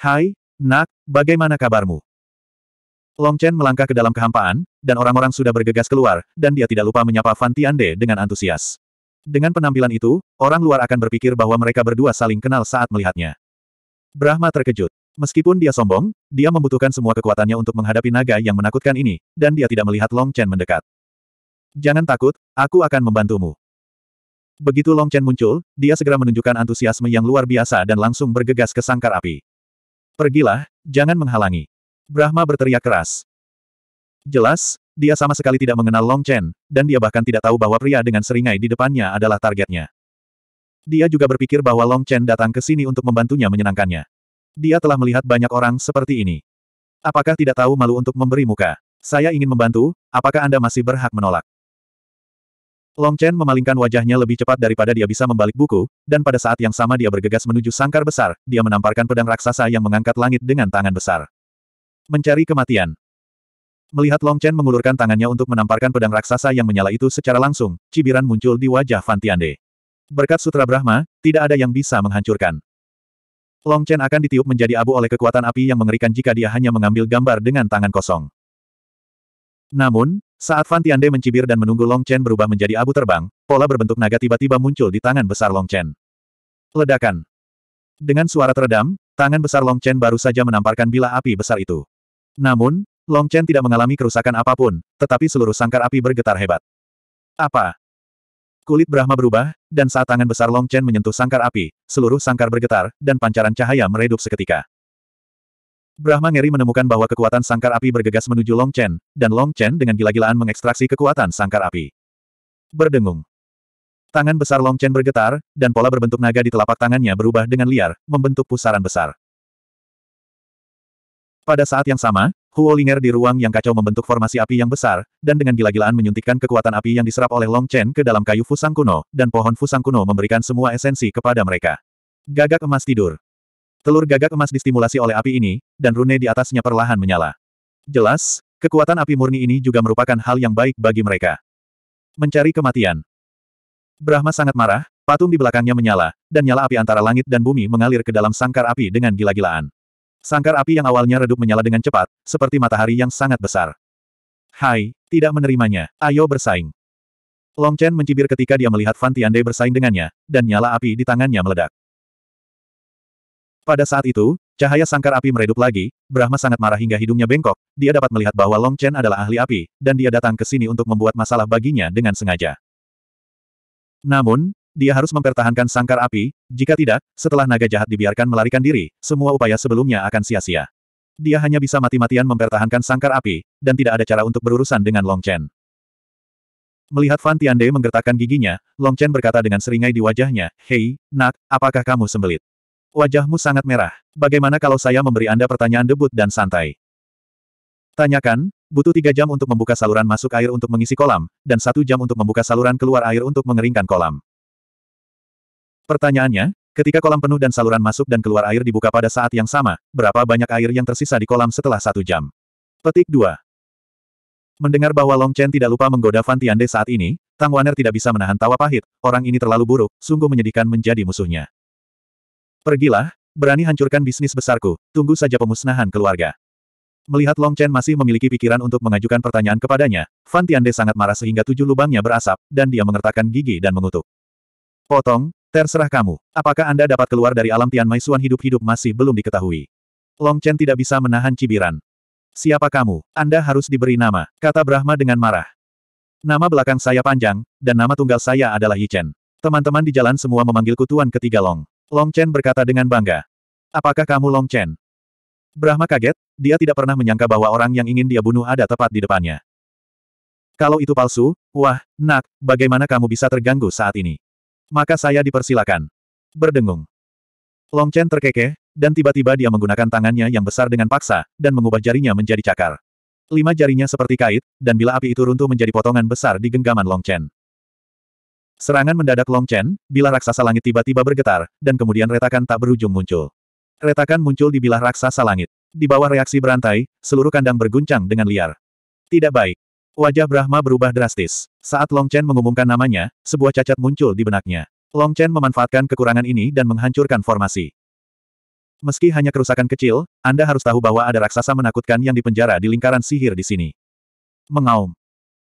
Hai, nak, bagaimana kabarmu? Long Chen melangkah ke dalam kehampaan, dan orang-orang sudah bergegas keluar, dan dia tidak lupa menyapa Fan Tiande dengan antusias. Dengan penampilan itu, orang luar akan berpikir bahwa mereka berdua saling kenal saat melihatnya. Brahma terkejut. Meskipun dia sombong, dia membutuhkan semua kekuatannya untuk menghadapi naga yang menakutkan ini, dan dia tidak melihat Long Chen mendekat. Jangan takut, aku akan membantumu. Begitu Long Chen muncul, dia segera menunjukkan antusiasme yang luar biasa dan langsung bergegas ke sangkar api. Pergilah, jangan menghalangi. Brahma berteriak keras. Jelas, dia sama sekali tidak mengenal Long Chen, dan dia bahkan tidak tahu bahwa pria dengan seringai di depannya adalah targetnya. Dia juga berpikir bahwa Long Chen datang ke sini untuk membantunya menyenangkannya. Dia telah melihat banyak orang seperti ini. Apakah tidak tahu malu untuk memberi muka? Saya ingin membantu, apakah Anda masih berhak menolak? Long Chen memalingkan wajahnya lebih cepat daripada dia bisa membalik buku, dan pada saat yang sama dia bergegas menuju sangkar besar, dia menamparkan pedang raksasa yang mengangkat langit dengan tangan besar. Mencari kematian. Melihat Long Chen mengulurkan tangannya untuk menamparkan pedang raksasa yang menyala itu secara langsung, cibiran muncul di wajah Fan Berkat Sutra Brahma, tidak ada yang bisa menghancurkan. Long Chen akan ditiup menjadi abu oleh kekuatan api yang mengerikan jika dia hanya mengambil gambar dengan tangan kosong. Namun, saat Fan Tiande mencibir dan menunggu Long Chen berubah menjadi abu terbang, pola berbentuk naga tiba-tiba muncul di tangan besar Long Chen. Ledakan. Dengan suara teredam, tangan besar Long Chen baru saja menamparkan bila api besar itu. Namun, Long Chen tidak mengalami kerusakan apapun, tetapi seluruh sangkar api bergetar hebat. Apa? Kulit Brahma berubah, dan saat tangan besar Long Chen menyentuh sangkar api, seluruh sangkar bergetar, dan pancaran cahaya meredup seketika. Brahma ngeri menemukan bahwa kekuatan sangkar api bergegas menuju Long Chen, dan Long Chen dengan gila-gilaan mengekstraksi kekuatan sangkar api. Berdengung. Tangan besar Long Chen bergetar, dan pola berbentuk naga di telapak tangannya berubah dengan liar, membentuk pusaran besar. Pada saat yang sama, Huo Linger di ruang yang kacau membentuk formasi api yang besar, dan dengan gila-gilaan menyuntikkan kekuatan api yang diserap oleh Long Chen ke dalam kayu Fusang kuno, dan pohon Fusang kuno memberikan semua esensi kepada mereka. Gagak emas tidur. Telur gagak emas distimulasi oleh api ini, dan rune di atasnya perlahan menyala. Jelas, kekuatan api murni ini juga merupakan hal yang baik bagi mereka. Mencari kematian. Brahma sangat marah, patung di belakangnya menyala, dan nyala api antara langit dan bumi mengalir ke dalam sangkar api dengan gila-gilaan. Sangkar api yang awalnya redup menyala dengan cepat, seperti matahari yang sangat besar. Hai, tidak menerimanya, ayo bersaing. Long Chen mencibir ketika dia melihat Fan Tiande bersaing dengannya, dan nyala api di tangannya meledak. Pada saat itu, cahaya sangkar api meredup lagi, Brahma sangat marah hingga hidungnya bengkok, dia dapat melihat bahwa Long Chen adalah ahli api, dan dia datang ke sini untuk membuat masalah baginya dengan sengaja. Namun, dia harus mempertahankan sangkar api, jika tidak, setelah naga jahat dibiarkan melarikan diri, semua upaya sebelumnya akan sia-sia. Dia hanya bisa mati-matian mempertahankan sangkar api, dan tidak ada cara untuk berurusan dengan Long Chen. Melihat Fan Tiande menggertakkan giginya, Long Chen berkata dengan seringai di wajahnya, Hei, nak, apakah kamu sembelit? Wajahmu sangat merah. Bagaimana kalau saya memberi Anda pertanyaan debut dan santai? Tanyakan, butuh tiga jam untuk membuka saluran masuk air untuk mengisi kolam, dan satu jam untuk membuka saluran keluar air untuk mengeringkan kolam. Pertanyaannya, ketika kolam penuh dan saluran masuk dan keluar air dibuka pada saat yang sama, berapa banyak air yang tersisa di kolam setelah satu jam? Petik 2. Mendengar bahwa Long Chen tidak lupa menggoda Fan Tiande saat ini, Tang Waner tidak bisa menahan tawa pahit, orang ini terlalu buruk, sungguh menyedihkan menjadi musuhnya. Pergilah, berani hancurkan bisnis besarku, tunggu saja pemusnahan keluarga. Melihat Long Chen masih memiliki pikiran untuk mengajukan pertanyaan kepadanya, Fan Tiande sangat marah sehingga tujuh lubangnya berasap, dan dia mengertakkan gigi dan mengutuk. Potong, terserah kamu. Apakah Anda dapat keluar dari alam Tian Suan hidup-hidup masih belum diketahui. Long Chen tidak bisa menahan cibiran. Siapa kamu? Anda harus diberi nama, kata Brahma dengan marah. Nama belakang saya panjang, dan nama tunggal saya adalah Yi Chen. Teman-teman di jalan semua memanggilku Tuan Ketiga Long. Long Chen berkata dengan bangga. Apakah kamu Long Chen? Brahma kaget, dia tidak pernah menyangka bahwa orang yang ingin dia bunuh ada tepat di depannya. Kalau itu palsu, wah, nak, bagaimana kamu bisa terganggu saat ini? Maka saya dipersilakan. Berdengung. Long Chen terkekeh, dan tiba-tiba dia menggunakan tangannya yang besar dengan paksa, dan mengubah jarinya menjadi cakar. Lima jarinya seperti kait, dan bila api itu runtuh menjadi potongan besar di genggaman Long Chen. Serangan mendadak Long Chen, bilah raksasa langit tiba-tiba bergetar, dan kemudian retakan tak berujung muncul. Retakan muncul di bilah raksasa langit. Di bawah reaksi berantai, seluruh kandang berguncang dengan liar. Tidak baik. Wajah Brahma berubah drastis. Saat Long Chen mengumumkan namanya, sebuah cacat muncul di benaknya. Long Chen memanfaatkan kekurangan ini dan menghancurkan formasi. Meski hanya kerusakan kecil, Anda harus tahu bahwa ada raksasa menakutkan yang dipenjara di lingkaran sihir di sini. Mengaum.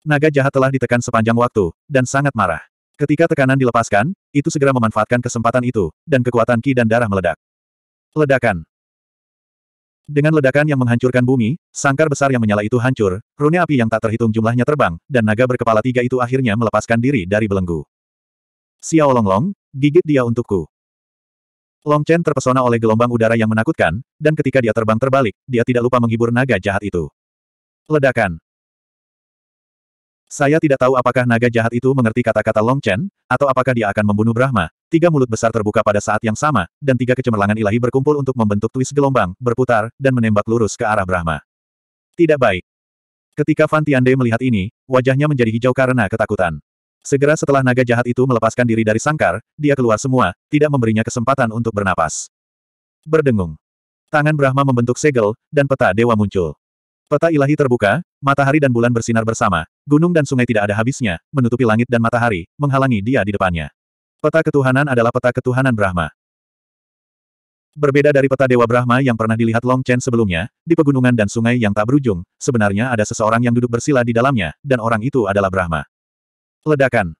Naga jahat telah ditekan sepanjang waktu, dan sangat marah. Ketika tekanan dilepaskan, itu segera memanfaatkan kesempatan itu, dan kekuatan ki dan darah meledak. Ledakan. Dengan ledakan yang menghancurkan bumi, sangkar besar yang menyala itu hancur, rune api yang tak terhitung jumlahnya terbang, dan naga berkepala tiga itu akhirnya melepaskan diri dari belenggu. Xiao Longlong, gigit dia untukku. Long Chen terpesona oleh gelombang udara yang menakutkan, dan ketika dia terbang terbalik, dia tidak lupa menghibur naga jahat itu. Ledakan. Saya tidak tahu apakah naga jahat itu mengerti kata-kata Long Chen, atau apakah dia akan membunuh Brahma. Tiga mulut besar terbuka pada saat yang sama, dan tiga kecemerlangan ilahi berkumpul untuk membentuk twist gelombang, berputar, dan menembak lurus ke arah Brahma. Tidak baik. Ketika Fan Tiande melihat ini, wajahnya menjadi hijau karena ketakutan. Segera setelah naga jahat itu melepaskan diri dari sangkar, dia keluar semua, tidak memberinya kesempatan untuk bernapas. Berdengung. Tangan Brahma membentuk segel, dan peta dewa muncul. Peta ilahi terbuka, matahari dan bulan bersinar bersama, gunung dan sungai tidak ada habisnya, menutupi langit dan matahari, menghalangi dia di depannya. Peta ketuhanan adalah peta ketuhanan Brahma. Berbeda dari peta Dewa Brahma yang pernah dilihat Long Chen sebelumnya, di pegunungan dan sungai yang tak berujung, sebenarnya ada seseorang yang duduk bersila di dalamnya, dan orang itu adalah Brahma. Ledakan.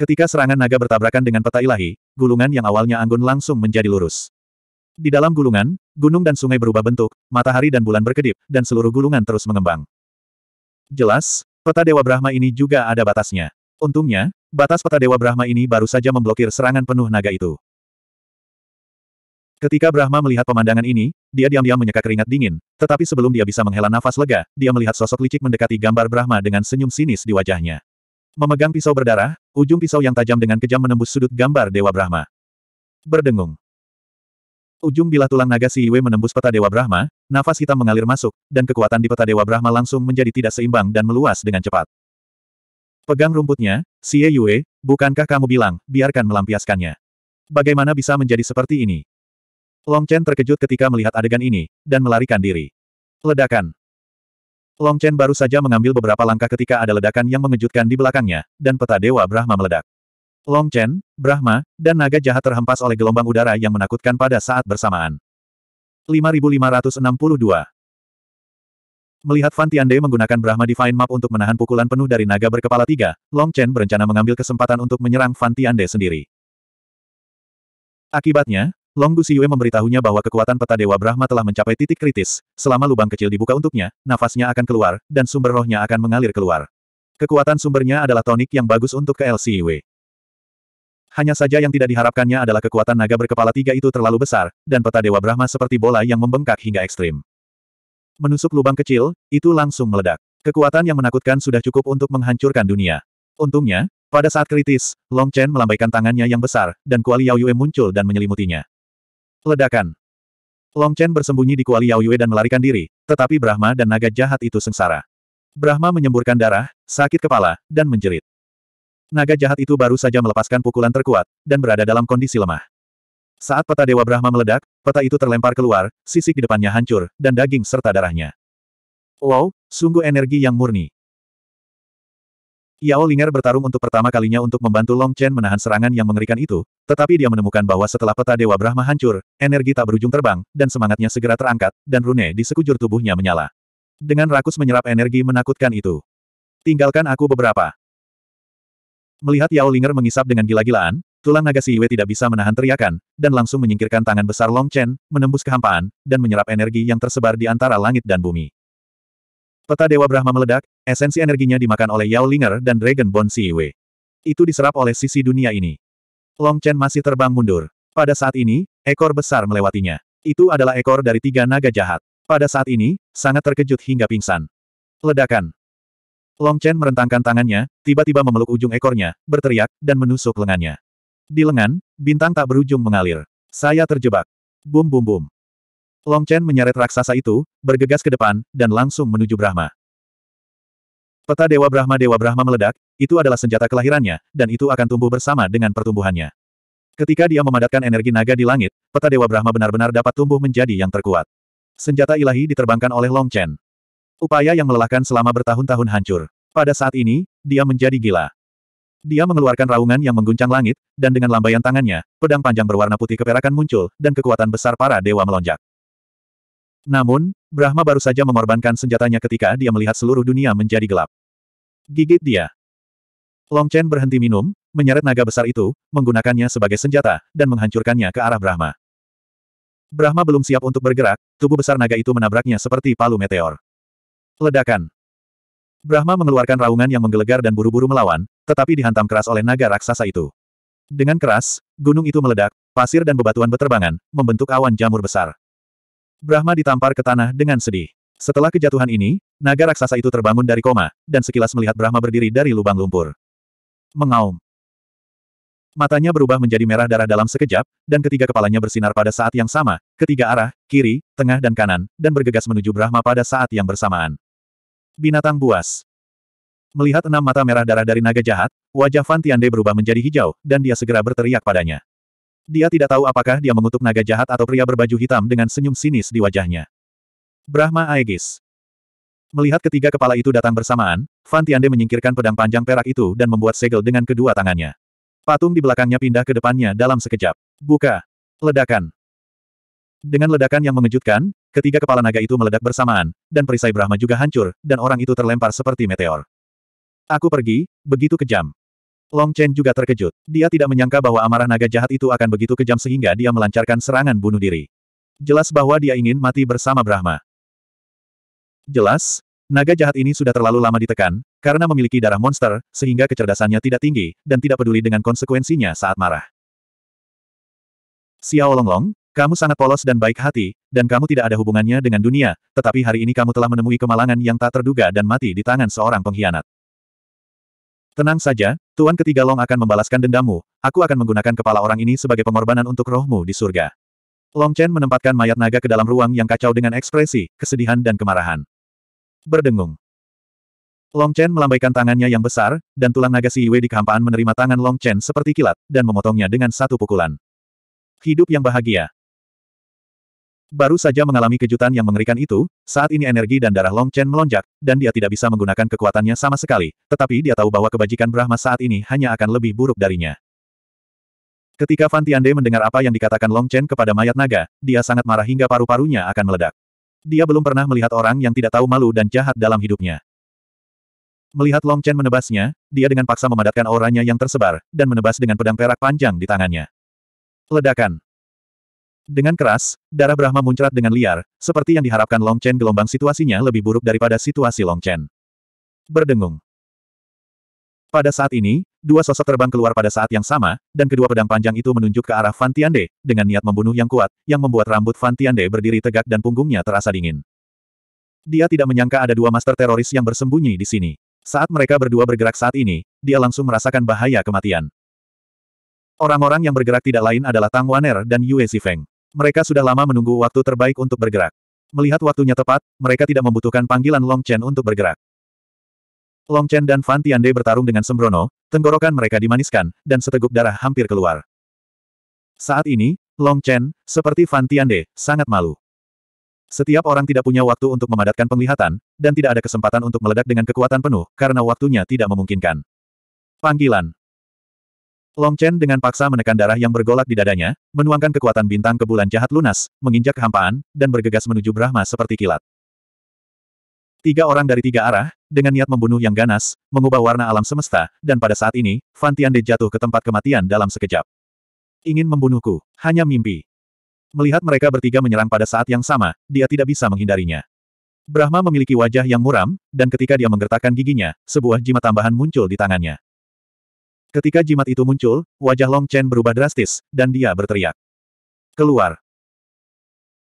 Ketika serangan naga bertabrakan dengan peta ilahi, gulungan yang awalnya anggun langsung menjadi lurus. Di dalam gulungan, gunung dan sungai berubah bentuk, matahari dan bulan berkedip, dan seluruh gulungan terus mengembang. Jelas, peta Dewa Brahma ini juga ada batasnya. Untungnya, batas peta Dewa Brahma ini baru saja memblokir serangan penuh naga itu. Ketika Brahma melihat pemandangan ini, dia diam-diam menyeka keringat dingin, tetapi sebelum dia bisa menghela nafas lega, dia melihat sosok licik mendekati gambar Brahma dengan senyum sinis di wajahnya. Memegang pisau berdarah, ujung pisau yang tajam dengan kejam menembus sudut gambar Dewa Brahma. Berdengung. Ujung bilah tulang naga Si Yue menembus peta Dewa Brahma, nafas hitam mengalir masuk, dan kekuatan di peta Dewa Brahma langsung menjadi tidak seimbang dan meluas dengan cepat. Pegang rumputnya, Si Yue, bukankah kamu bilang, biarkan melampiaskannya. Bagaimana bisa menjadi seperti ini? Long Chen terkejut ketika melihat adegan ini, dan melarikan diri. Ledakan. Long Chen baru saja mengambil beberapa langkah ketika ada ledakan yang mengejutkan di belakangnya, dan peta Dewa Brahma meledak. Long Chen, Brahma, dan naga jahat terhempas oleh gelombang udara yang menakutkan pada saat bersamaan. 5562 Melihat Fan Tiande menggunakan Brahma Divine Map untuk menahan pukulan penuh dari naga berkepala tiga, Long Chen berencana mengambil kesempatan untuk menyerang Fan Tiande sendiri. Akibatnya, Long Guxiyue memberitahunya bahwa kekuatan peta Dewa Brahma telah mencapai titik kritis. Selama lubang kecil dibuka untuknya, nafasnya akan keluar, dan sumber rohnya akan mengalir keluar. Kekuatan sumbernya adalah tonik yang bagus untuk ke LCIW. Hanya saja yang tidak diharapkannya adalah kekuatan naga berkepala tiga itu terlalu besar, dan peta Dewa Brahma seperti bola yang membengkak hingga ekstrim. Menusuk lubang kecil, itu langsung meledak. Kekuatan yang menakutkan sudah cukup untuk menghancurkan dunia. Untungnya, pada saat kritis, Long Chen melambaikan tangannya yang besar, dan kuali Yao Yue muncul dan menyelimutinya. Ledakan. Long Chen bersembunyi di kuali Yao Yue dan melarikan diri, tetapi Brahma dan naga jahat itu sengsara. Brahma menyemburkan darah, sakit kepala, dan menjerit. Naga jahat itu baru saja melepaskan pukulan terkuat, dan berada dalam kondisi lemah. Saat peta Dewa Brahma meledak, peta itu terlempar keluar, sisik di depannya hancur, dan daging serta darahnya. Wow, sungguh energi yang murni. Yao Linger bertarung untuk pertama kalinya untuk membantu Long Chen menahan serangan yang mengerikan itu, tetapi dia menemukan bahwa setelah peta Dewa Brahma hancur, energi tak berujung terbang, dan semangatnya segera terangkat, dan rune di sekujur tubuhnya menyala. Dengan rakus menyerap energi menakutkan itu. Tinggalkan aku beberapa. Melihat Yao Linger mengisap dengan gila-gilaan, tulang naga Si Yue tidak bisa menahan teriakan, dan langsung menyingkirkan tangan besar Long Chen, menembus kehampaan, dan menyerap energi yang tersebar di antara langit dan bumi. Peta Dewa Brahma meledak, esensi energinya dimakan oleh Yao Linger dan Dragon Bone Siwe. Itu diserap oleh sisi dunia ini. Long Chen masih terbang mundur. Pada saat ini, ekor besar melewatinya. Itu adalah ekor dari tiga naga jahat. Pada saat ini, sangat terkejut hingga pingsan. Ledakan. Long Chen merentangkan tangannya, tiba-tiba memeluk ujung ekornya, berteriak, dan menusuk lengannya. Di lengan, bintang tak berujung mengalir. Saya terjebak. Bum bum bum. Long Chen menyeret raksasa itu, bergegas ke depan, dan langsung menuju Brahma. Peta Dewa Brahma Dewa Brahma meledak, itu adalah senjata kelahirannya, dan itu akan tumbuh bersama dengan pertumbuhannya. Ketika dia memadatkan energi naga di langit, peta Dewa Brahma benar-benar dapat tumbuh menjadi yang terkuat. Senjata ilahi diterbangkan oleh Long Chen, Upaya yang melelahkan selama bertahun-tahun hancur. Pada saat ini, dia menjadi gila. Dia mengeluarkan raungan yang mengguncang langit, dan dengan lambaian tangannya, pedang panjang berwarna putih keperakan muncul, dan kekuatan besar para dewa melonjak. Namun, Brahma baru saja mengorbankan senjatanya ketika dia melihat seluruh dunia menjadi gelap. Gigit dia. Long Chen berhenti minum, menyeret naga besar itu, menggunakannya sebagai senjata, dan menghancurkannya ke arah Brahma. Brahma belum siap untuk bergerak, tubuh besar naga itu menabraknya seperti palu meteor. Ledakan. Brahma mengeluarkan raungan yang menggelegar dan buru-buru melawan, tetapi dihantam keras oleh naga raksasa itu. Dengan keras, gunung itu meledak, pasir dan bebatuan beterbangan, membentuk awan jamur besar. Brahma ditampar ke tanah dengan sedih. Setelah kejatuhan ini, naga raksasa itu terbangun dari koma, dan sekilas melihat Brahma berdiri dari lubang lumpur. Mengaum. Matanya berubah menjadi merah darah dalam sekejap, dan ketiga kepalanya bersinar pada saat yang sama, ketiga arah, kiri, tengah dan kanan, dan bergegas menuju Brahma pada saat yang bersamaan. Binatang buas. Melihat enam mata merah darah dari naga jahat, wajah Fan Tiande berubah menjadi hijau, dan dia segera berteriak padanya. Dia tidak tahu apakah dia mengutuk naga jahat atau pria berbaju hitam dengan senyum sinis di wajahnya. Brahma Aegis. Melihat ketiga kepala itu datang bersamaan, Fan Tiande menyingkirkan pedang panjang perak itu dan membuat segel dengan kedua tangannya. Patung di belakangnya pindah ke depannya dalam sekejap. Buka. Ledakan. Dengan ledakan yang mengejutkan, ketiga kepala naga itu meledak bersamaan, dan perisai Brahma juga hancur, dan orang itu terlempar seperti meteor. Aku pergi, begitu kejam. Long Chen juga terkejut. Dia tidak menyangka bahwa amarah naga jahat itu akan begitu kejam sehingga dia melancarkan serangan bunuh diri. Jelas bahwa dia ingin mati bersama Brahma. Jelas, naga jahat ini sudah terlalu lama ditekan, karena memiliki darah monster, sehingga kecerdasannya tidak tinggi, dan tidak peduli dengan konsekuensinya saat marah. Xiao Long, kamu sangat polos dan baik hati, dan kamu tidak ada hubungannya dengan dunia, tetapi hari ini kamu telah menemui kemalangan yang tak terduga dan mati di tangan seorang pengkhianat. Tenang saja, Tuan Ketiga Long akan membalaskan dendammu, aku akan menggunakan kepala orang ini sebagai pengorbanan untuk rohmu di surga. Long Chen menempatkan mayat naga ke dalam ruang yang kacau dengan ekspresi, kesedihan dan kemarahan. Berdengung. Long Chen melambaikan tangannya yang besar, dan tulang naga si Yue di kehampaan menerima tangan Long Chen seperti kilat, dan memotongnya dengan satu pukulan. Hidup yang bahagia, Baru saja mengalami kejutan yang mengerikan itu, saat ini energi dan darah Long Chen melonjak, dan dia tidak bisa menggunakan kekuatannya sama sekali, tetapi dia tahu bahwa kebajikan Brahma saat ini hanya akan lebih buruk darinya. Ketika Fantiande Tiande mendengar apa yang dikatakan Long Chen kepada mayat naga, dia sangat marah hingga paru-parunya akan meledak. Dia belum pernah melihat orang yang tidak tahu malu dan jahat dalam hidupnya. Melihat Long Chen menebasnya, dia dengan paksa memadatkan auranya yang tersebar, dan menebas dengan pedang perak panjang di tangannya. Ledakan. Dengan keras, darah Brahma muncrat dengan liar, seperti yang diharapkan Long Chen gelombang situasinya lebih buruk daripada situasi Long Chen. Berdengung. Pada saat ini, dua sosok terbang keluar pada saat yang sama, dan kedua pedang panjang itu menunjuk ke arah Fan Tiande, dengan niat membunuh yang kuat, yang membuat rambut Fan Tiande berdiri tegak dan punggungnya terasa dingin. Dia tidak menyangka ada dua master teroris yang bersembunyi di sini. Saat mereka berdua bergerak saat ini, dia langsung merasakan bahaya kematian. Orang-orang yang bergerak tidak lain adalah Tang Waner dan Yue Zifeng. Mereka sudah lama menunggu waktu terbaik untuk bergerak. Melihat waktunya tepat, mereka tidak membutuhkan panggilan Long Chen untuk bergerak. Long Chen dan Fan Tiande bertarung dengan sembrono, tenggorokan mereka dimaniskan, dan seteguk darah hampir keluar. Saat ini, Long Chen, seperti Fan Tiande, sangat malu. Setiap orang tidak punya waktu untuk memadatkan penglihatan, dan tidak ada kesempatan untuk meledak dengan kekuatan penuh, karena waktunya tidak memungkinkan. Panggilan Long Chen dengan paksa menekan darah yang bergolak di dadanya, menuangkan kekuatan bintang ke bulan jahat lunas, menginjak kehampaan, dan bergegas menuju Brahma seperti kilat. Tiga orang dari tiga arah, dengan niat membunuh yang ganas, mengubah warna alam semesta, dan pada saat ini, Fan De jatuh ke tempat kematian dalam sekejap. Ingin membunuhku, hanya mimpi. Melihat mereka bertiga menyerang pada saat yang sama, dia tidak bisa menghindarinya. Brahma memiliki wajah yang muram, dan ketika dia menggertakkan giginya, sebuah jimat tambahan muncul di tangannya. Ketika jimat itu muncul, wajah Long Chen berubah drastis, dan dia berteriak. Keluar!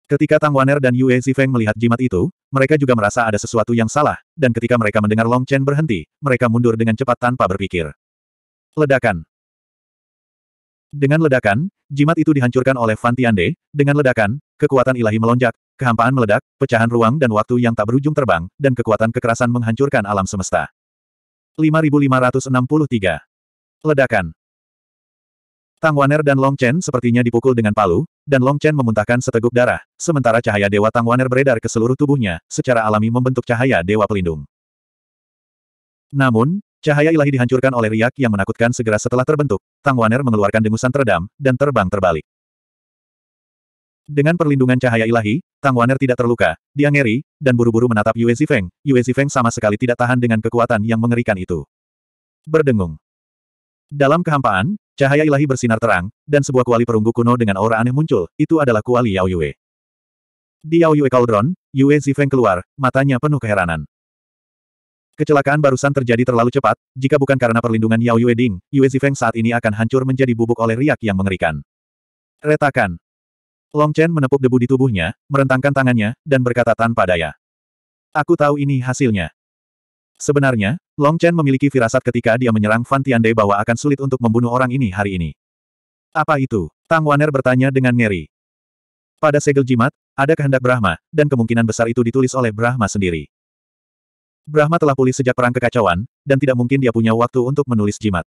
Ketika Tang Waner dan Yue Zifeng melihat jimat itu, mereka juga merasa ada sesuatu yang salah, dan ketika mereka mendengar Long Chen berhenti, mereka mundur dengan cepat tanpa berpikir. Ledakan Dengan ledakan, jimat itu dihancurkan oleh Fan Tiande, dengan ledakan, kekuatan ilahi melonjak, kehampaan meledak, pecahan ruang dan waktu yang tak berujung terbang, dan kekuatan kekerasan menghancurkan alam semesta. 5563 Ledakan. Tang Waner dan Long Chen sepertinya dipukul dengan palu, dan Long Chen memuntahkan seteguk darah, sementara cahaya Dewa Tang Waner beredar ke seluruh tubuhnya, secara alami membentuk cahaya Dewa Pelindung. Namun, cahaya ilahi dihancurkan oleh riak yang menakutkan segera setelah terbentuk, Tang Waner mengeluarkan dengusan teredam, dan terbang terbalik. Dengan perlindungan cahaya ilahi, Tang Waner tidak terluka, diangeri, dan buru-buru menatap Yue Zifeng. Yue Zifeng sama sekali tidak tahan dengan kekuatan yang mengerikan itu. Berdengung. Dalam kehampaan, cahaya ilahi bersinar terang, dan sebuah kuali perunggu kuno dengan aura aneh muncul, itu adalah kuali Yao Yue. Di Yao Yue Cauldron, Yue Zifeng keluar, matanya penuh keheranan. Kecelakaan barusan terjadi terlalu cepat, jika bukan karena perlindungan Yao Yue Ding, Yue Zifeng saat ini akan hancur menjadi bubuk oleh riak yang mengerikan. Retakan. Long Chen menepuk debu di tubuhnya, merentangkan tangannya, dan berkata tanpa daya. Aku tahu ini hasilnya. Sebenarnya, Long Chen memiliki firasat ketika dia menyerang Fan Tiande bahwa akan sulit untuk membunuh orang ini hari ini. Apa itu? Tang Waner bertanya dengan ngeri. Pada segel jimat, ada kehendak Brahma, dan kemungkinan besar itu ditulis oleh Brahma sendiri. Brahma telah pulih sejak perang kekacauan, dan tidak mungkin dia punya waktu untuk menulis jimat.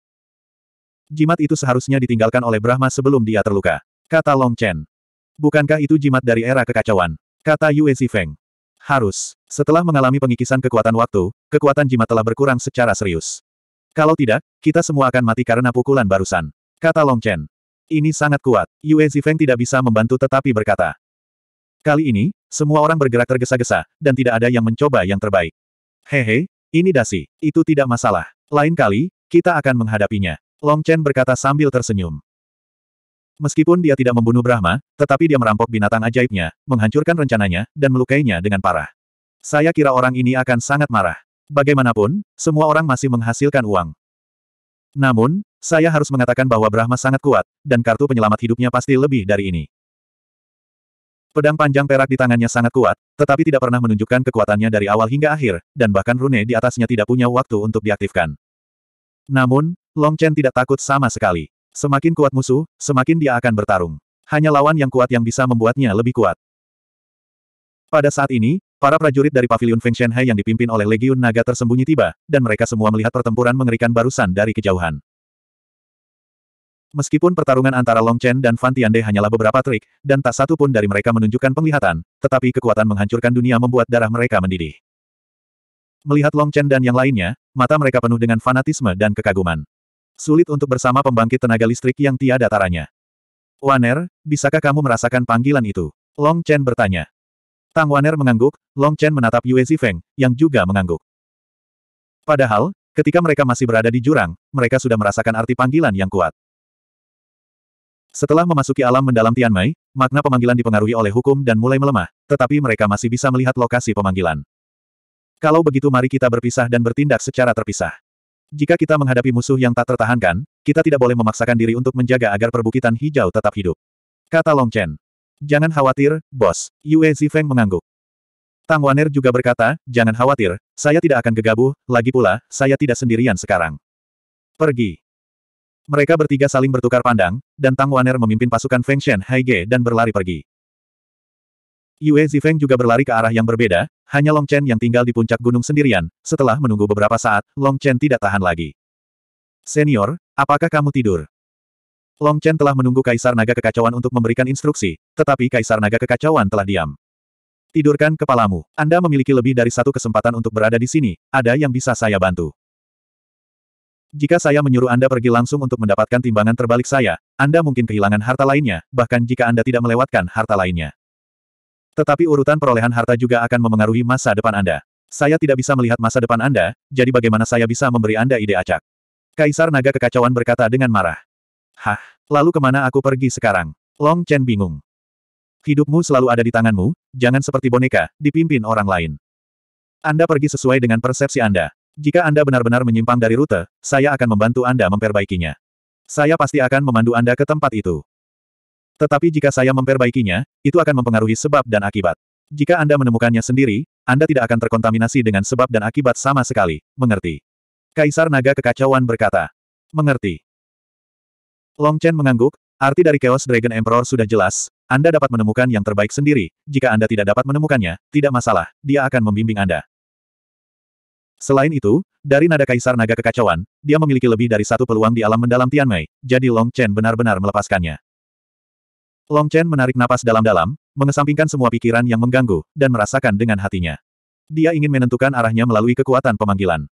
Jimat itu seharusnya ditinggalkan oleh Brahma sebelum dia terluka, kata Long Chen. Bukankah itu jimat dari era kekacauan? Kata Yue Zifeng. Harus. Setelah mengalami pengikisan kekuatan waktu, kekuatan jimat telah berkurang secara serius. Kalau tidak, kita semua akan mati karena pukulan barusan. Kata Long Chen. Ini sangat kuat. Yue Zifeng tidak bisa membantu tetapi berkata. Kali ini, semua orang bergerak tergesa-gesa, dan tidak ada yang mencoba yang terbaik. Hehe, ini dasi. Itu tidak masalah. Lain kali, kita akan menghadapinya. Long Chen berkata sambil tersenyum. Meskipun dia tidak membunuh Brahma, tetapi dia merampok binatang ajaibnya, menghancurkan rencananya, dan melukainya dengan parah. Saya kira orang ini akan sangat marah. Bagaimanapun, semua orang masih menghasilkan uang. Namun, saya harus mengatakan bahwa Brahma sangat kuat, dan kartu penyelamat hidupnya pasti lebih dari ini. Pedang panjang perak di tangannya sangat kuat, tetapi tidak pernah menunjukkan kekuatannya dari awal hingga akhir, dan bahkan rune di atasnya tidak punya waktu untuk diaktifkan. Namun, Long Chen tidak takut sama sekali. Semakin kuat musuh, semakin dia akan bertarung. Hanya lawan yang kuat yang bisa membuatnya lebih kuat. Pada saat ini, para prajurit dari Paviliun Feng Shenhai yang dipimpin oleh Legiun Naga tersembunyi tiba, dan mereka semua melihat pertempuran mengerikan barusan dari kejauhan. Meskipun pertarungan antara Long Chen dan Fan Tiande hanyalah beberapa trik, dan tak satu pun dari mereka menunjukkan penglihatan, tetapi kekuatan menghancurkan dunia membuat darah mereka mendidih. Melihat Long Chen dan yang lainnya, mata mereka penuh dengan fanatisme dan kekaguman. Sulit untuk bersama pembangkit tenaga listrik yang tiada taranya. Waner, bisakah kamu merasakan panggilan itu? Long Chen bertanya. Tang Waner mengangguk, Long Chen menatap Yue Zifeng, yang juga mengangguk. Padahal, ketika mereka masih berada di jurang, mereka sudah merasakan arti panggilan yang kuat. Setelah memasuki alam mendalam Tianmei, makna pemanggilan dipengaruhi oleh hukum dan mulai melemah, tetapi mereka masih bisa melihat lokasi pemanggilan. Kalau begitu mari kita berpisah dan bertindak secara terpisah. Jika kita menghadapi musuh yang tak tertahankan, kita tidak boleh memaksakan diri untuk menjaga agar perbukitan hijau tetap hidup. Kata Long Chen. Jangan khawatir, bos. Yue Zifeng mengangguk. Tang Waner juga berkata, jangan khawatir, saya tidak akan gegabah, lagi pula, saya tidak sendirian sekarang. Pergi. Mereka bertiga saling bertukar pandang, dan Tang Waner memimpin pasukan Feng Shen Haige dan berlari pergi. Yue Zifeng juga berlari ke arah yang berbeda, hanya Long Chen yang tinggal di puncak gunung sendirian, setelah menunggu beberapa saat, Long Chen tidak tahan lagi. Senior, apakah kamu tidur? Long Chen telah menunggu Kaisar Naga Kekacauan untuk memberikan instruksi, tetapi Kaisar Naga Kekacauan telah diam. Tidurkan kepalamu, Anda memiliki lebih dari satu kesempatan untuk berada di sini, ada yang bisa saya bantu. Jika saya menyuruh Anda pergi langsung untuk mendapatkan timbangan terbalik saya, Anda mungkin kehilangan harta lainnya, bahkan jika Anda tidak melewatkan harta lainnya. Tetapi urutan perolehan harta juga akan memengaruhi masa depan Anda. Saya tidak bisa melihat masa depan Anda, jadi bagaimana saya bisa memberi Anda ide acak? Kaisar Naga Kekacauan berkata dengan marah. Hah, lalu kemana aku pergi sekarang? Long Chen bingung. Hidupmu selalu ada di tanganmu, jangan seperti boneka, dipimpin orang lain. Anda pergi sesuai dengan persepsi Anda. Jika Anda benar-benar menyimpang dari rute, saya akan membantu Anda memperbaikinya. Saya pasti akan memandu Anda ke tempat itu. Tetapi jika saya memperbaikinya, itu akan mempengaruhi sebab dan akibat. Jika Anda menemukannya sendiri, Anda tidak akan terkontaminasi dengan sebab dan akibat sama sekali, mengerti? Kaisar Naga Kekacauan berkata. Mengerti. Long Chen mengangguk, arti dari Chaos Dragon Emperor sudah jelas, Anda dapat menemukan yang terbaik sendiri, jika Anda tidak dapat menemukannya, tidak masalah, dia akan membimbing Anda. Selain itu, dari nada Kaisar Naga Kekacauan, dia memiliki lebih dari satu peluang di alam mendalam Tianmei, jadi Long Chen benar-benar melepaskannya. Long Chen menarik napas dalam-dalam, mengesampingkan semua pikiran yang mengganggu, dan merasakan dengan hatinya. Dia ingin menentukan arahnya melalui kekuatan pemanggilan.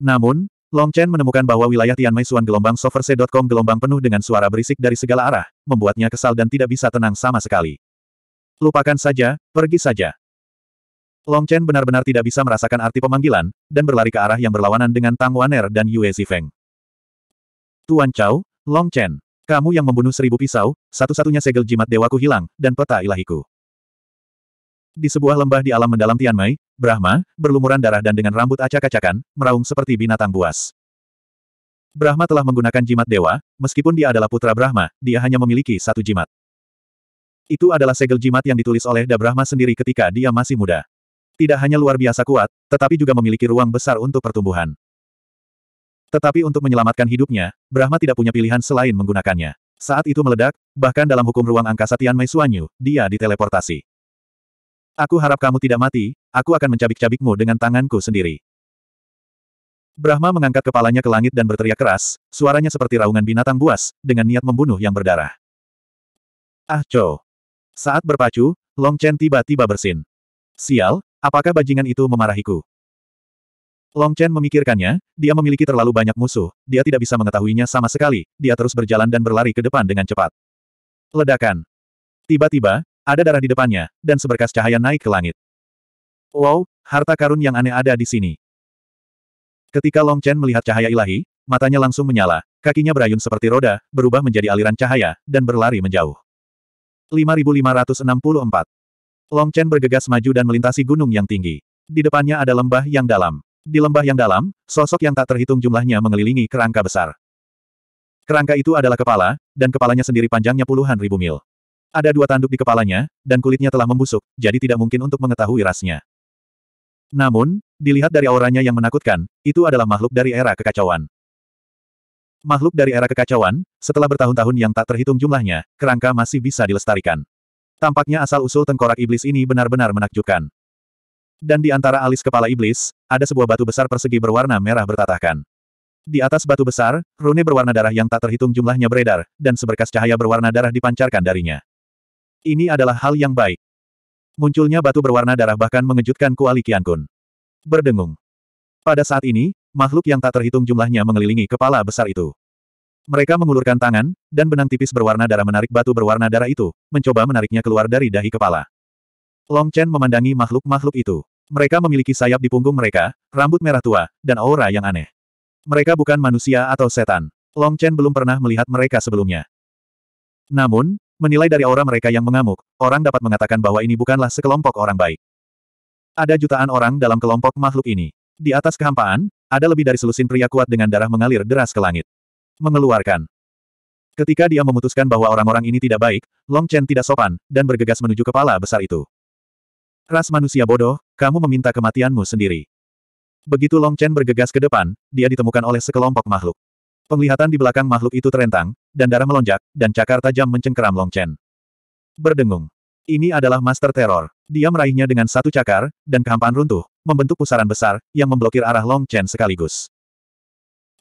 Namun, Long Chen menemukan bahwa wilayah Tianmei Suan gelombang soverse.com gelombang penuh dengan suara berisik dari segala arah, membuatnya kesal dan tidak bisa tenang sama sekali. Lupakan saja, pergi saja. Long Chen benar-benar tidak bisa merasakan arti pemanggilan, dan berlari ke arah yang berlawanan dengan Tang Waner dan Yue Zifeng. Tuan Chao, Long Chen. Kamu yang membunuh seribu pisau, satu-satunya segel jimat dewaku hilang, dan peta ilahiku. Di sebuah lembah di alam mendalam Tianmai, Brahma, berlumuran darah dan dengan rambut acak-acakan, meraung seperti binatang buas. Brahma telah menggunakan jimat dewa, meskipun dia adalah putra Brahma, dia hanya memiliki satu jimat. Itu adalah segel jimat yang ditulis oleh Da Brahma sendiri ketika dia masih muda. Tidak hanya luar biasa kuat, tetapi juga memiliki ruang besar untuk pertumbuhan. Tetapi untuk menyelamatkan hidupnya, Brahma tidak punya pilihan selain menggunakannya. Saat itu meledak, bahkan dalam hukum ruang angkasa Tian Mei Suanyu, dia diteleportasi. Aku harap kamu tidak mati, aku akan mencabik-cabikmu dengan tanganku sendiri. Brahma mengangkat kepalanya ke langit dan berteriak keras, suaranya seperti raungan binatang buas, dengan niat membunuh yang berdarah. Ah Cho! Saat berpacu, Long Chen tiba-tiba bersin. Sial, apakah bajingan itu memarahiku? Long Chen memikirkannya, dia memiliki terlalu banyak musuh, dia tidak bisa mengetahuinya sama sekali, dia terus berjalan dan berlari ke depan dengan cepat. Ledakan. Tiba-tiba, ada darah di depannya, dan seberkas cahaya naik ke langit. Wow, harta karun yang aneh ada di sini. Ketika Long Chen melihat cahaya ilahi, matanya langsung menyala, kakinya berayun seperti roda, berubah menjadi aliran cahaya, dan berlari menjauh. 5564 Long Chen bergegas maju dan melintasi gunung yang tinggi. Di depannya ada lembah yang dalam. Di lembah yang dalam, sosok yang tak terhitung jumlahnya mengelilingi kerangka besar. Kerangka itu adalah kepala, dan kepalanya sendiri panjangnya puluhan ribu mil. Ada dua tanduk di kepalanya, dan kulitnya telah membusuk, jadi tidak mungkin untuk mengetahui rasnya. Namun, dilihat dari auranya yang menakutkan, itu adalah makhluk dari era kekacauan. Makhluk dari era kekacauan, setelah bertahun-tahun yang tak terhitung jumlahnya, kerangka masih bisa dilestarikan. Tampaknya asal-usul tengkorak iblis ini benar-benar menakjubkan. Dan di antara alis kepala iblis, ada sebuah batu besar persegi berwarna merah bertatahkan. Di atas batu besar, rune berwarna darah yang tak terhitung jumlahnya beredar, dan seberkas cahaya berwarna darah dipancarkan darinya. Ini adalah hal yang baik. Munculnya batu berwarna darah bahkan mengejutkan Kuali Kiankun. Berdengung. Pada saat ini, makhluk yang tak terhitung jumlahnya mengelilingi kepala besar itu. Mereka mengulurkan tangan, dan benang tipis berwarna darah menarik batu berwarna darah itu, mencoba menariknya keluar dari dahi kepala. Long Chen memandangi makhluk-makhluk itu. Mereka memiliki sayap di punggung mereka, rambut merah tua, dan aura yang aneh. Mereka bukan manusia atau setan. Long Chen belum pernah melihat mereka sebelumnya. Namun, menilai dari aura mereka yang mengamuk, orang dapat mengatakan bahwa ini bukanlah sekelompok orang baik. Ada jutaan orang dalam kelompok makhluk ini. Di atas kehampaan, ada lebih dari selusin pria kuat dengan darah mengalir deras ke langit. Mengeluarkan. Ketika dia memutuskan bahwa orang-orang ini tidak baik, Long Chen tidak sopan, dan bergegas menuju kepala besar itu. Ras manusia bodoh, kamu meminta kematianmu sendiri. Begitu Long Chen bergegas ke depan, dia ditemukan oleh sekelompok makhluk. Penglihatan di belakang makhluk itu terentang, dan darah melonjak, dan cakar tajam mencengkeram Long Chen. Berdengung. Ini adalah master teror. Dia meraihnya dengan satu cakar, dan kehampaan runtuh, membentuk pusaran besar, yang memblokir arah Long Chen sekaligus.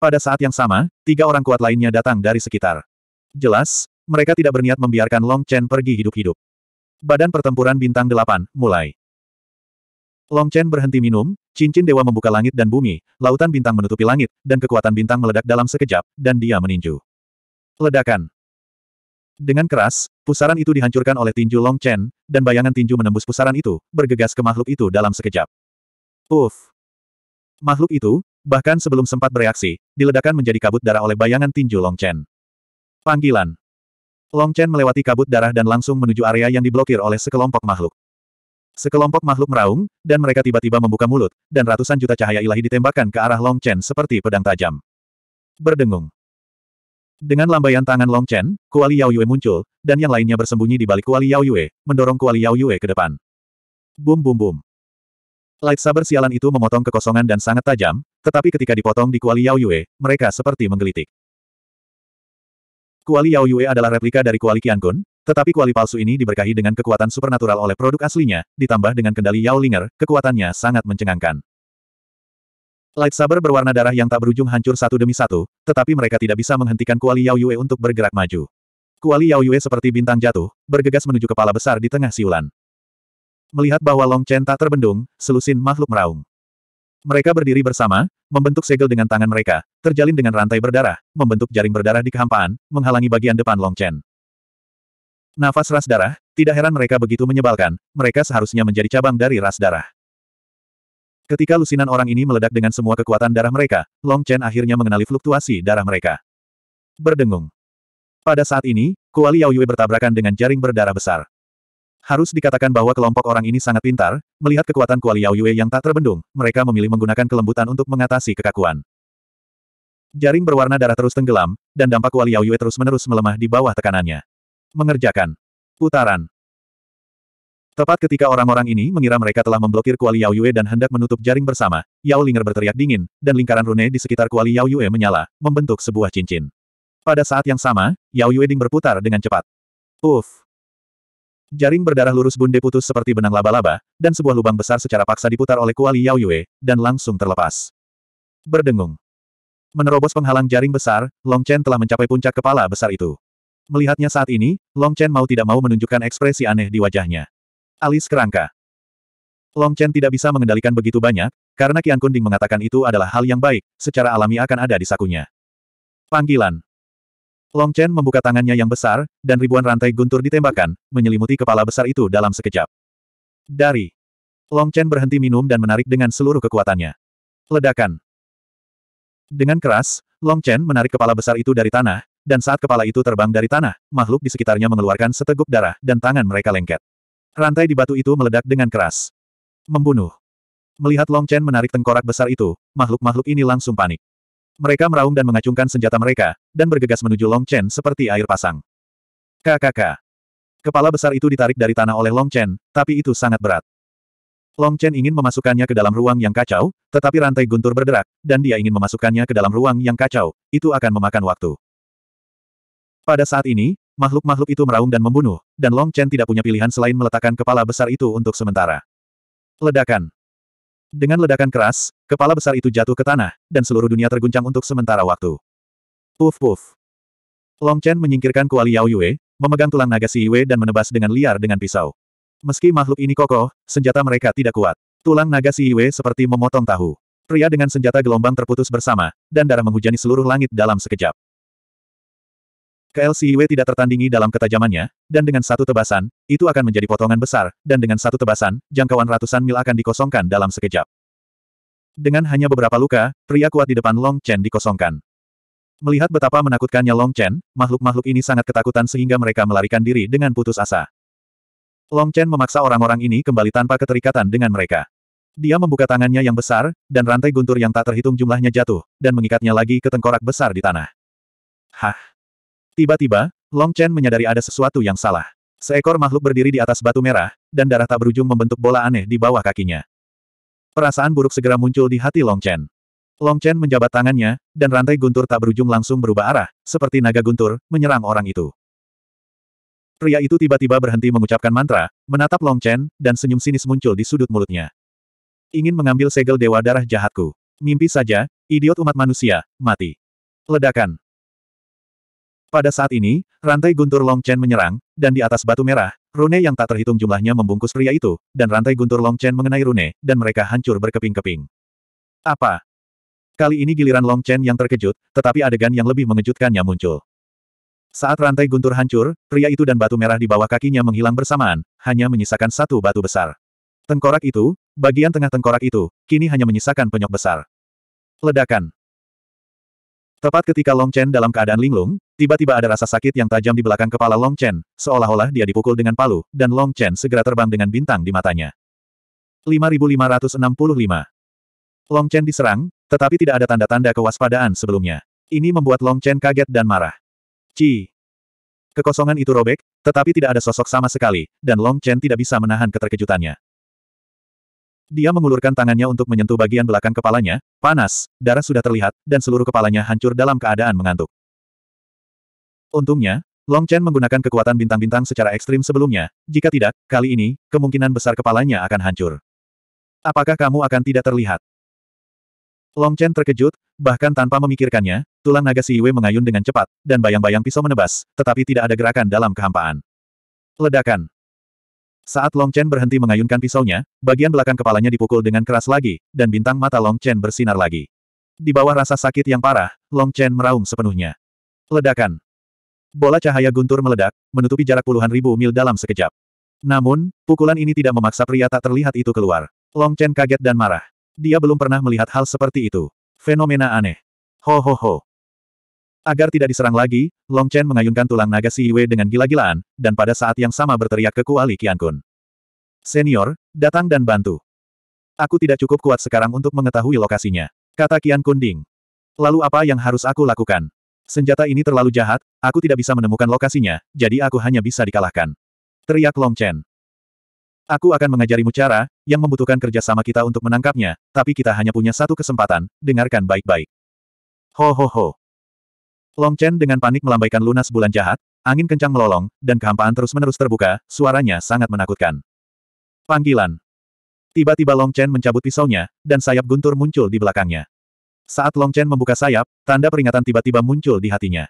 Pada saat yang sama, tiga orang kuat lainnya datang dari sekitar. Jelas, mereka tidak berniat membiarkan Long Chen pergi hidup-hidup. Badan pertempuran bintang delapan, mulai. Long Chen berhenti minum, cincin dewa membuka langit dan bumi, lautan bintang menutupi langit, dan kekuatan bintang meledak dalam sekejap, dan dia meninju. Ledakan. Dengan keras, pusaran itu dihancurkan oleh tinju Long Chen, dan bayangan tinju menembus pusaran itu, bergegas ke makhluk itu dalam sekejap. Uff. Makhluk itu, bahkan sebelum sempat bereaksi, diledakkan menjadi kabut darah oleh bayangan tinju Long Chen. Panggilan. Long Chen melewati kabut darah dan langsung menuju area yang diblokir oleh sekelompok makhluk. Sekelompok makhluk meraung, dan mereka tiba-tiba membuka mulut, dan ratusan juta cahaya ilahi ditembakkan ke arah Long Chen seperti pedang tajam. Berdengung. Dengan lambaian tangan Long Chen, Kuali Yao Yue muncul, dan yang lainnya bersembunyi di balik Kuali Yao Yue, mendorong Kuali Yao Yue ke depan. Bum bum bum. Light saber sialan itu memotong kekosongan dan sangat tajam, tetapi ketika dipotong di Kuali Yao Yue, mereka seperti menggelitik. Kuali Yao Yue adalah replika dari Kuali Qiangun, tetapi kuali palsu ini diberkahi dengan kekuatan supernatural oleh produk aslinya, ditambah dengan kendali Yao Linger, kekuatannya sangat mencengangkan. Lightsaber berwarna darah yang tak berujung hancur satu demi satu, tetapi mereka tidak bisa menghentikan kuali Yao Yue untuk bergerak maju. Kuali Yao Yue seperti bintang jatuh, bergegas menuju kepala besar di tengah siulan. Melihat bahwa Long Chen tak terbendung, selusin makhluk meraung. Mereka berdiri bersama, membentuk segel dengan tangan mereka, terjalin dengan rantai berdarah, membentuk jaring berdarah di kehampaan, menghalangi bagian depan Long Chen. Nafas ras darah, tidak heran mereka begitu menyebalkan, mereka seharusnya menjadi cabang dari ras darah. Ketika lusinan orang ini meledak dengan semua kekuatan darah mereka, Long Chen akhirnya mengenali fluktuasi darah mereka. Berdengung. Pada saat ini, Kuali Yao Yue bertabrakan dengan jaring berdarah besar. Harus dikatakan bahwa kelompok orang ini sangat pintar, melihat kekuatan Kuali Yao Yue yang tak terbendung, mereka memilih menggunakan kelembutan untuk mengatasi kekakuan. Jaring berwarna darah terus tenggelam, dan dampak Kuali Yao Yue terus-menerus melemah di bawah tekanannya. Mengerjakan. Putaran. Tepat ketika orang-orang ini mengira mereka telah memblokir kuali Yao Yue dan hendak menutup jaring bersama, Yao Linger berteriak dingin, dan lingkaran rune di sekitar kuali Yao Yue menyala, membentuk sebuah cincin. Pada saat yang sama, Yao Yue ding berputar dengan cepat. Uff! Jaring berdarah lurus bunde putus seperti benang laba-laba, dan sebuah lubang besar secara paksa diputar oleh kuali Yao Yue, dan langsung terlepas. Berdengung. Menerobos penghalang jaring besar, Long Chen telah mencapai puncak kepala besar itu. Melihatnya saat ini, Long Chen mau tidak mau menunjukkan ekspresi aneh di wajahnya. Alis kerangka. Long Chen tidak bisa mengendalikan begitu banyak, karena Qian Kunding mengatakan itu adalah hal yang baik, secara alami akan ada di sakunya. Panggilan. Long Chen membuka tangannya yang besar, dan ribuan rantai guntur ditembakkan, menyelimuti kepala besar itu dalam sekejap. Dari. Long Chen berhenti minum dan menarik dengan seluruh kekuatannya. Ledakan. Dengan keras, Long Chen menarik kepala besar itu dari tanah, dan saat kepala itu terbang dari tanah, makhluk di sekitarnya mengeluarkan seteguk darah, dan tangan mereka lengket. Rantai di batu itu meledak dengan keras. Membunuh. Melihat Long Chen menarik tengkorak besar itu, makhluk-makhluk ini langsung panik. Mereka meraung dan mengacungkan senjata mereka, dan bergegas menuju Long Chen seperti air pasang. KKK. Kepala besar itu ditarik dari tanah oleh Long Chen, tapi itu sangat berat. Long Chen ingin memasukkannya ke dalam ruang yang kacau, tetapi rantai guntur berderak, dan dia ingin memasukkannya ke dalam ruang yang kacau, itu akan memakan waktu. Pada saat ini, makhluk-makhluk itu meraung dan membunuh, dan Long Chen tidak punya pilihan selain meletakkan kepala besar itu untuk sementara. Ledakan. Dengan ledakan keras, kepala besar itu jatuh ke tanah, dan seluruh dunia terguncang untuk sementara waktu. Puf puf. Long Chen menyingkirkan kuali Yao Yue, memegang tulang naga Si Yue dan menebas dengan liar dengan pisau. Meski makhluk ini kokoh, senjata mereka tidak kuat. Tulang naga Si Yue seperti memotong tahu. Pria dengan senjata gelombang terputus bersama, dan darah menghujani seluruh langit dalam sekejap. Siwe tidak tertandingi dalam ketajamannya, dan dengan satu tebasan, itu akan menjadi potongan besar, dan dengan satu tebasan, jangkauan ratusan mil akan dikosongkan dalam sekejap. Dengan hanya beberapa luka, pria kuat di depan Long Chen dikosongkan. Melihat betapa menakutkannya Long Chen, makhluk-makhluk ini sangat ketakutan sehingga mereka melarikan diri dengan putus asa. Long Chen memaksa orang-orang ini kembali tanpa keterikatan dengan mereka. Dia membuka tangannya yang besar, dan rantai guntur yang tak terhitung jumlahnya jatuh, dan mengikatnya lagi ke tengkorak besar di tanah. Hah! Tiba-tiba, Long Chen menyadari ada sesuatu yang salah. Seekor makhluk berdiri di atas batu merah, dan darah tak berujung membentuk bola aneh di bawah kakinya. Perasaan buruk segera muncul di hati Long Chen. Long Chen menjabat tangannya, dan rantai guntur tak berujung langsung berubah arah, seperti naga guntur, menyerang orang itu. Pria itu tiba-tiba berhenti mengucapkan mantra, menatap Long Chen, dan senyum sinis muncul di sudut mulutnya. Ingin mengambil segel dewa darah jahatku. Mimpi saja, idiot umat manusia, mati. Ledakan. Pada saat ini, rantai guntur Long Chen menyerang, dan di atas batu merah, rune yang tak terhitung jumlahnya membungkus pria itu, dan rantai guntur Long Chen mengenai rune, dan mereka hancur berkeping-keping. Apa? Kali ini giliran Long Chen yang terkejut, tetapi adegan yang lebih mengejutkannya muncul. Saat rantai guntur hancur, pria itu dan batu merah di bawah kakinya menghilang bersamaan, hanya menyisakan satu batu besar. Tengkorak itu, bagian tengah tengkorak itu, kini hanya menyisakan penyok besar. Ledakan. Tepat ketika Long Chen dalam keadaan linglung, tiba-tiba ada rasa sakit yang tajam di belakang kepala Long Chen, seolah-olah dia dipukul dengan palu, dan Long Chen segera terbang dengan bintang di matanya. 5565 Long Chen diserang, tetapi tidak ada tanda-tanda kewaspadaan sebelumnya. Ini membuat Long Chen kaget dan marah. Ci! Kekosongan itu robek, tetapi tidak ada sosok sama sekali, dan Long Chen tidak bisa menahan keterkejutannya. Dia mengulurkan tangannya untuk menyentuh bagian belakang kepalanya, panas, darah sudah terlihat, dan seluruh kepalanya hancur dalam keadaan mengantuk. Untungnya, Long Chen menggunakan kekuatan bintang-bintang secara ekstrim sebelumnya, jika tidak, kali ini, kemungkinan besar kepalanya akan hancur. Apakah kamu akan tidak terlihat? Long Chen terkejut, bahkan tanpa memikirkannya, tulang naga Si Yue mengayun dengan cepat, dan bayang-bayang pisau menebas, tetapi tidak ada gerakan dalam kehampaan. Ledakan. Saat Long Chen berhenti mengayunkan pisaunya, bagian belakang kepalanya dipukul dengan keras lagi, dan bintang mata Long Chen bersinar lagi. Di bawah rasa sakit yang parah, Long Chen meraung sepenuhnya. Ledakan. Bola cahaya guntur meledak, menutupi jarak puluhan ribu mil dalam sekejap. Namun, pukulan ini tidak memaksa pria tak terlihat itu keluar. Long Chen kaget dan marah. Dia belum pernah melihat hal seperti itu. Fenomena aneh. Ho ho ho. Agar tidak diserang lagi, Long Chen mengayunkan tulang naga Si Yue dengan gila-gilaan, dan pada saat yang sama berteriak ke Kuali Kun. Senior, datang dan bantu. Aku tidak cukup kuat sekarang untuk mengetahui lokasinya. Kata Kian Ding. Lalu apa yang harus aku lakukan? Senjata ini terlalu jahat, aku tidak bisa menemukan lokasinya, jadi aku hanya bisa dikalahkan. Teriak Long Chen. Aku akan mengajarimu cara, yang membutuhkan kerjasama kita untuk menangkapnya, tapi kita hanya punya satu kesempatan, dengarkan baik-baik. Ho ho ho. Long Chen dengan panik melambaikan lunas bulan jahat, angin kencang melolong, dan kehampaan terus-menerus terbuka, suaranya sangat menakutkan. Panggilan. Tiba-tiba Long Chen mencabut pisaunya, dan sayap guntur muncul di belakangnya. Saat Long Chen membuka sayap, tanda peringatan tiba-tiba muncul di hatinya.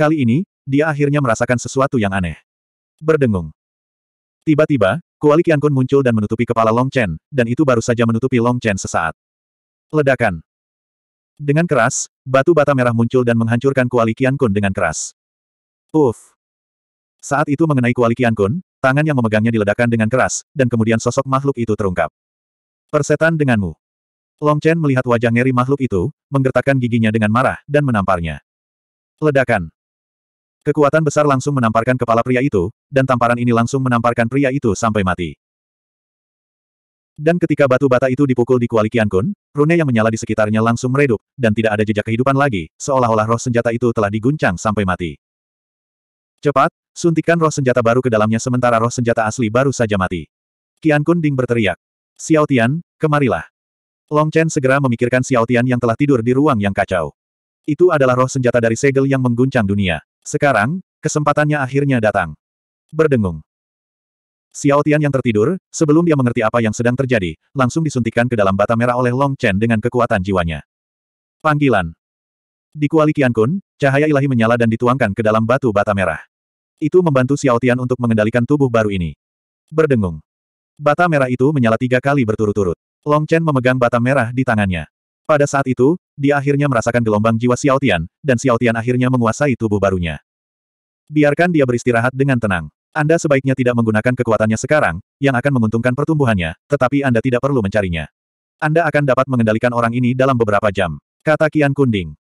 Kali ini, dia akhirnya merasakan sesuatu yang aneh. Berdengung. Tiba-tiba, Kuali Qiankun muncul dan menutupi kepala Long Chen, dan itu baru saja menutupi Long Chen sesaat. Ledakan. Dengan keras, batu bata merah muncul dan menghancurkan kuali Kian Kun dengan keras. Uff! Saat itu mengenai kuali Kian Kun, tangan yang memegangnya diledakkan dengan keras, dan kemudian sosok makhluk itu terungkap. Persetan denganmu. Long Chen melihat wajah ngeri makhluk itu, menggertakkan giginya dengan marah, dan menamparnya. Ledakan. Kekuatan besar langsung menamparkan kepala pria itu, dan tamparan ini langsung menamparkan pria itu sampai mati. Dan ketika batu bata itu dipukul di kuali Kiankun, rune yang menyala di sekitarnya langsung meredup, dan tidak ada jejak kehidupan lagi, seolah-olah roh senjata itu telah diguncang sampai mati. Cepat, suntikan roh senjata baru ke dalamnya sementara roh senjata asli baru saja mati. Kiankun Ding berteriak. Xiao Tian, kemarilah. Long Chen segera memikirkan Xiao Tian yang telah tidur di ruang yang kacau. Itu adalah roh senjata dari segel yang mengguncang dunia. Sekarang, kesempatannya akhirnya datang. Berdengung. Xiao Tian yang tertidur, sebelum dia mengerti apa yang sedang terjadi, langsung disuntikkan ke dalam bata merah oleh Long Chen dengan kekuatan jiwanya. Panggilan. Di kuali Qian Kun, cahaya ilahi menyala dan dituangkan ke dalam batu bata merah. Itu membantu Xiao Tian untuk mengendalikan tubuh baru ini. Berdengung. Bata merah itu menyala tiga kali berturut-turut. Long Chen memegang bata merah di tangannya. Pada saat itu, dia akhirnya merasakan gelombang jiwa Xiao Tian, dan Xiao Tian akhirnya menguasai tubuh barunya. Biarkan dia beristirahat dengan tenang. Anda sebaiknya tidak menggunakan kekuatannya sekarang, yang akan menguntungkan pertumbuhannya, tetapi Anda tidak perlu mencarinya. Anda akan dapat mengendalikan orang ini dalam beberapa jam, kata Kian Kunding.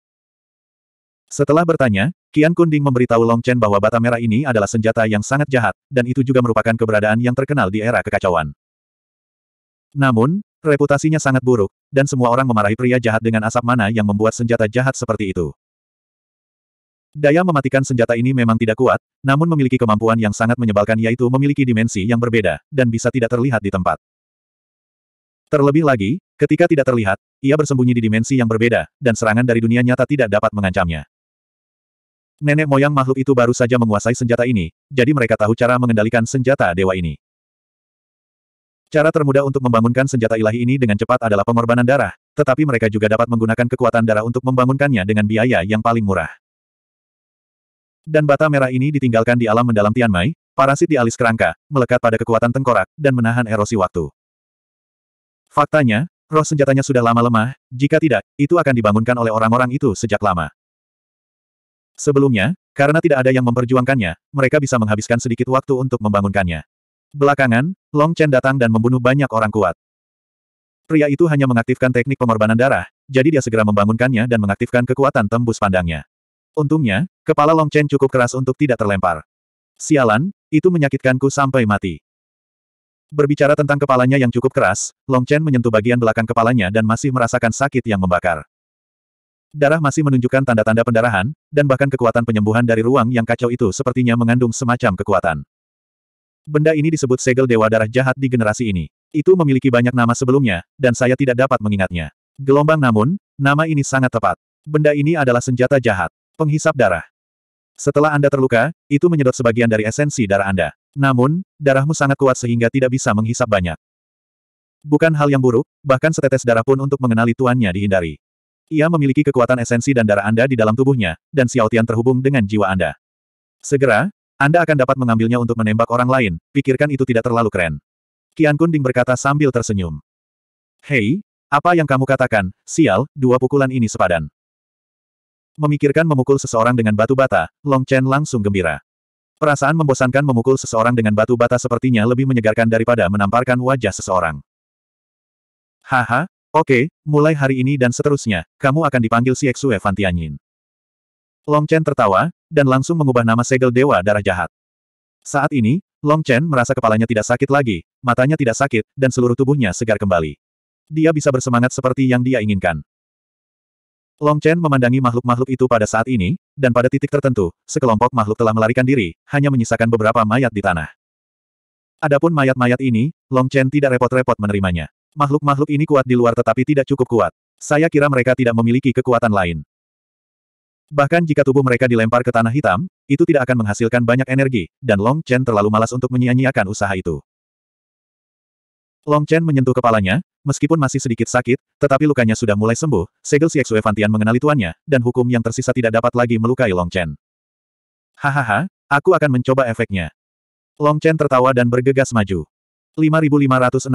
Setelah bertanya, Kian Kunding memberitahu Long Chen bahwa bata merah ini adalah senjata yang sangat jahat, dan itu juga merupakan keberadaan yang terkenal di era kekacauan. Namun, reputasinya sangat buruk, dan semua orang memarahi pria jahat dengan asap mana yang membuat senjata jahat seperti itu. Daya mematikan senjata ini memang tidak kuat, namun memiliki kemampuan yang sangat menyebalkan yaitu memiliki dimensi yang berbeda, dan bisa tidak terlihat di tempat. Terlebih lagi, ketika tidak terlihat, ia bersembunyi di dimensi yang berbeda, dan serangan dari dunia nyata tidak dapat mengancamnya. Nenek moyang makhluk itu baru saja menguasai senjata ini, jadi mereka tahu cara mengendalikan senjata dewa ini. Cara termudah untuk membangunkan senjata ilahi ini dengan cepat adalah pengorbanan darah, tetapi mereka juga dapat menggunakan kekuatan darah untuk membangunkannya dengan biaya yang paling murah. Dan bata merah ini ditinggalkan di alam mendalam Tianmai, parasit di alis kerangka, melekat pada kekuatan tengkorak, dan menahan erosi waktu. Faktanya, roh senjatanya sudah lama lemah, jika tidak, itu akan dibangunkan oleh orang-orang itu sejak lama. Sebelumnya, karena tidak ada yang memperjuangkannya, mereka bisa menghabiskan sedikit waktu untuk membangunkannya. Belakangan, Long Chen datang dan membunuh banyak orang kuat. Pria itu hanya mengaktifkan teknik pengorbanan darah, jadi dia segera membangunkannya dan mengaktifkan kekuatan tembus pandangnya. Untungnya, kepala Long Chen cukup keras untuk tidak terlempar. Sialan, itu menyakitkanku sampai mati. Berbicara tentang kepalanya yang cukup keras, Long Chen menyentuh bagian belakang kepalanya dan masih merasakan sakit yang membakar. Darah masih menunjukkan tanda-tanda pendarahan, dan bahkan kekuatan penyembuhan dari ruang yang kacau itu sepertinya mengandung semacam kekuatan. Benda ini disebut segel dewa darah jahat di generasi ini. Itu memiliki banyak nama sebelumnya, dan saya tidak dapat mengingatnya. Gelombang namun, nama ini sangat tepat. Benda ini adalah senjata jahat. Penghisap darah. Setelah Anda terluka, itu menyedot sebagian dari esensi darah Anda. Namun, darahmu sangat kuat sehingga tidak bisa menghisap banyak. Bukan hal yang buruk, bahkan setetes darah pun untuk mengenali tuannya dihindari. Ia memiliki kekuatan esensi dan darah Anda di dalam tubuhnya, dan Xiao Tian terhubung dengan jiwa Anda. Segera, Anda akan dapat mengambilnya untuk menembak orang lain, pikirkan itu tidak terlalu keren. Kian Kunding berkata sambil tersenyum. Hei, apa yang kamu katakan, sial, dua pukulan ini sepadan. Memikirkan memukul seseorang dengan batu bata, Long Chen langsung gembira. Perasaan membosankan memukul seseorang dengan batu bata sepertinya lebih menyegarkan daripada menamparkan wajah seseorang. Haha, oke, okay, mulai hari ini dan seterusnya, kamu akan dipanggil si Xue Fan Tianyin. Long Chen tertawa, dan langsung mengubah nama segel Dewa Darah Jahat. Saat ini, Long Chen merasa kepalanya tidak sakit lagi, matanya tidak sakit, dan seluruh tubuhnya segar kembali. Dia bisa bersemangat seperti yang dia inginkan. Long Chen memandangi makhluk-makhluk itu pada saat ini, dan pada titik tertentu, sekelompok makhluk telah melarikan diri, hanya menyisakan beberapa mayat di tanah. Adapun mayat-mayat ini, Long Chen tidak repot-repot menerimanya. Makhluk-makhluk ini kuat di luar tetapi tidak cukup kuat. Saya kira mereka tidak memiliki kekuatan lain. Bahkan jika tubuh mereka dilempar ke tanah hitam, itu tidak akan menghasilkan banyak energi, dan Long Chen terlalu malas untuk menyia-nyiakan usaha itu. Long Chen menyentuh kepalanya, meskipun masih sedikit sakit, tetapi lukanya sudah mulai sembuh, segel si Xue Fantian mengenali tuannya, dan hukum yang tersisa tidak dapat lagi melukai Long Chen. Hahaha, aku akan mencoba efeknya. Long Chen tertawa dan bergegas maju. 5566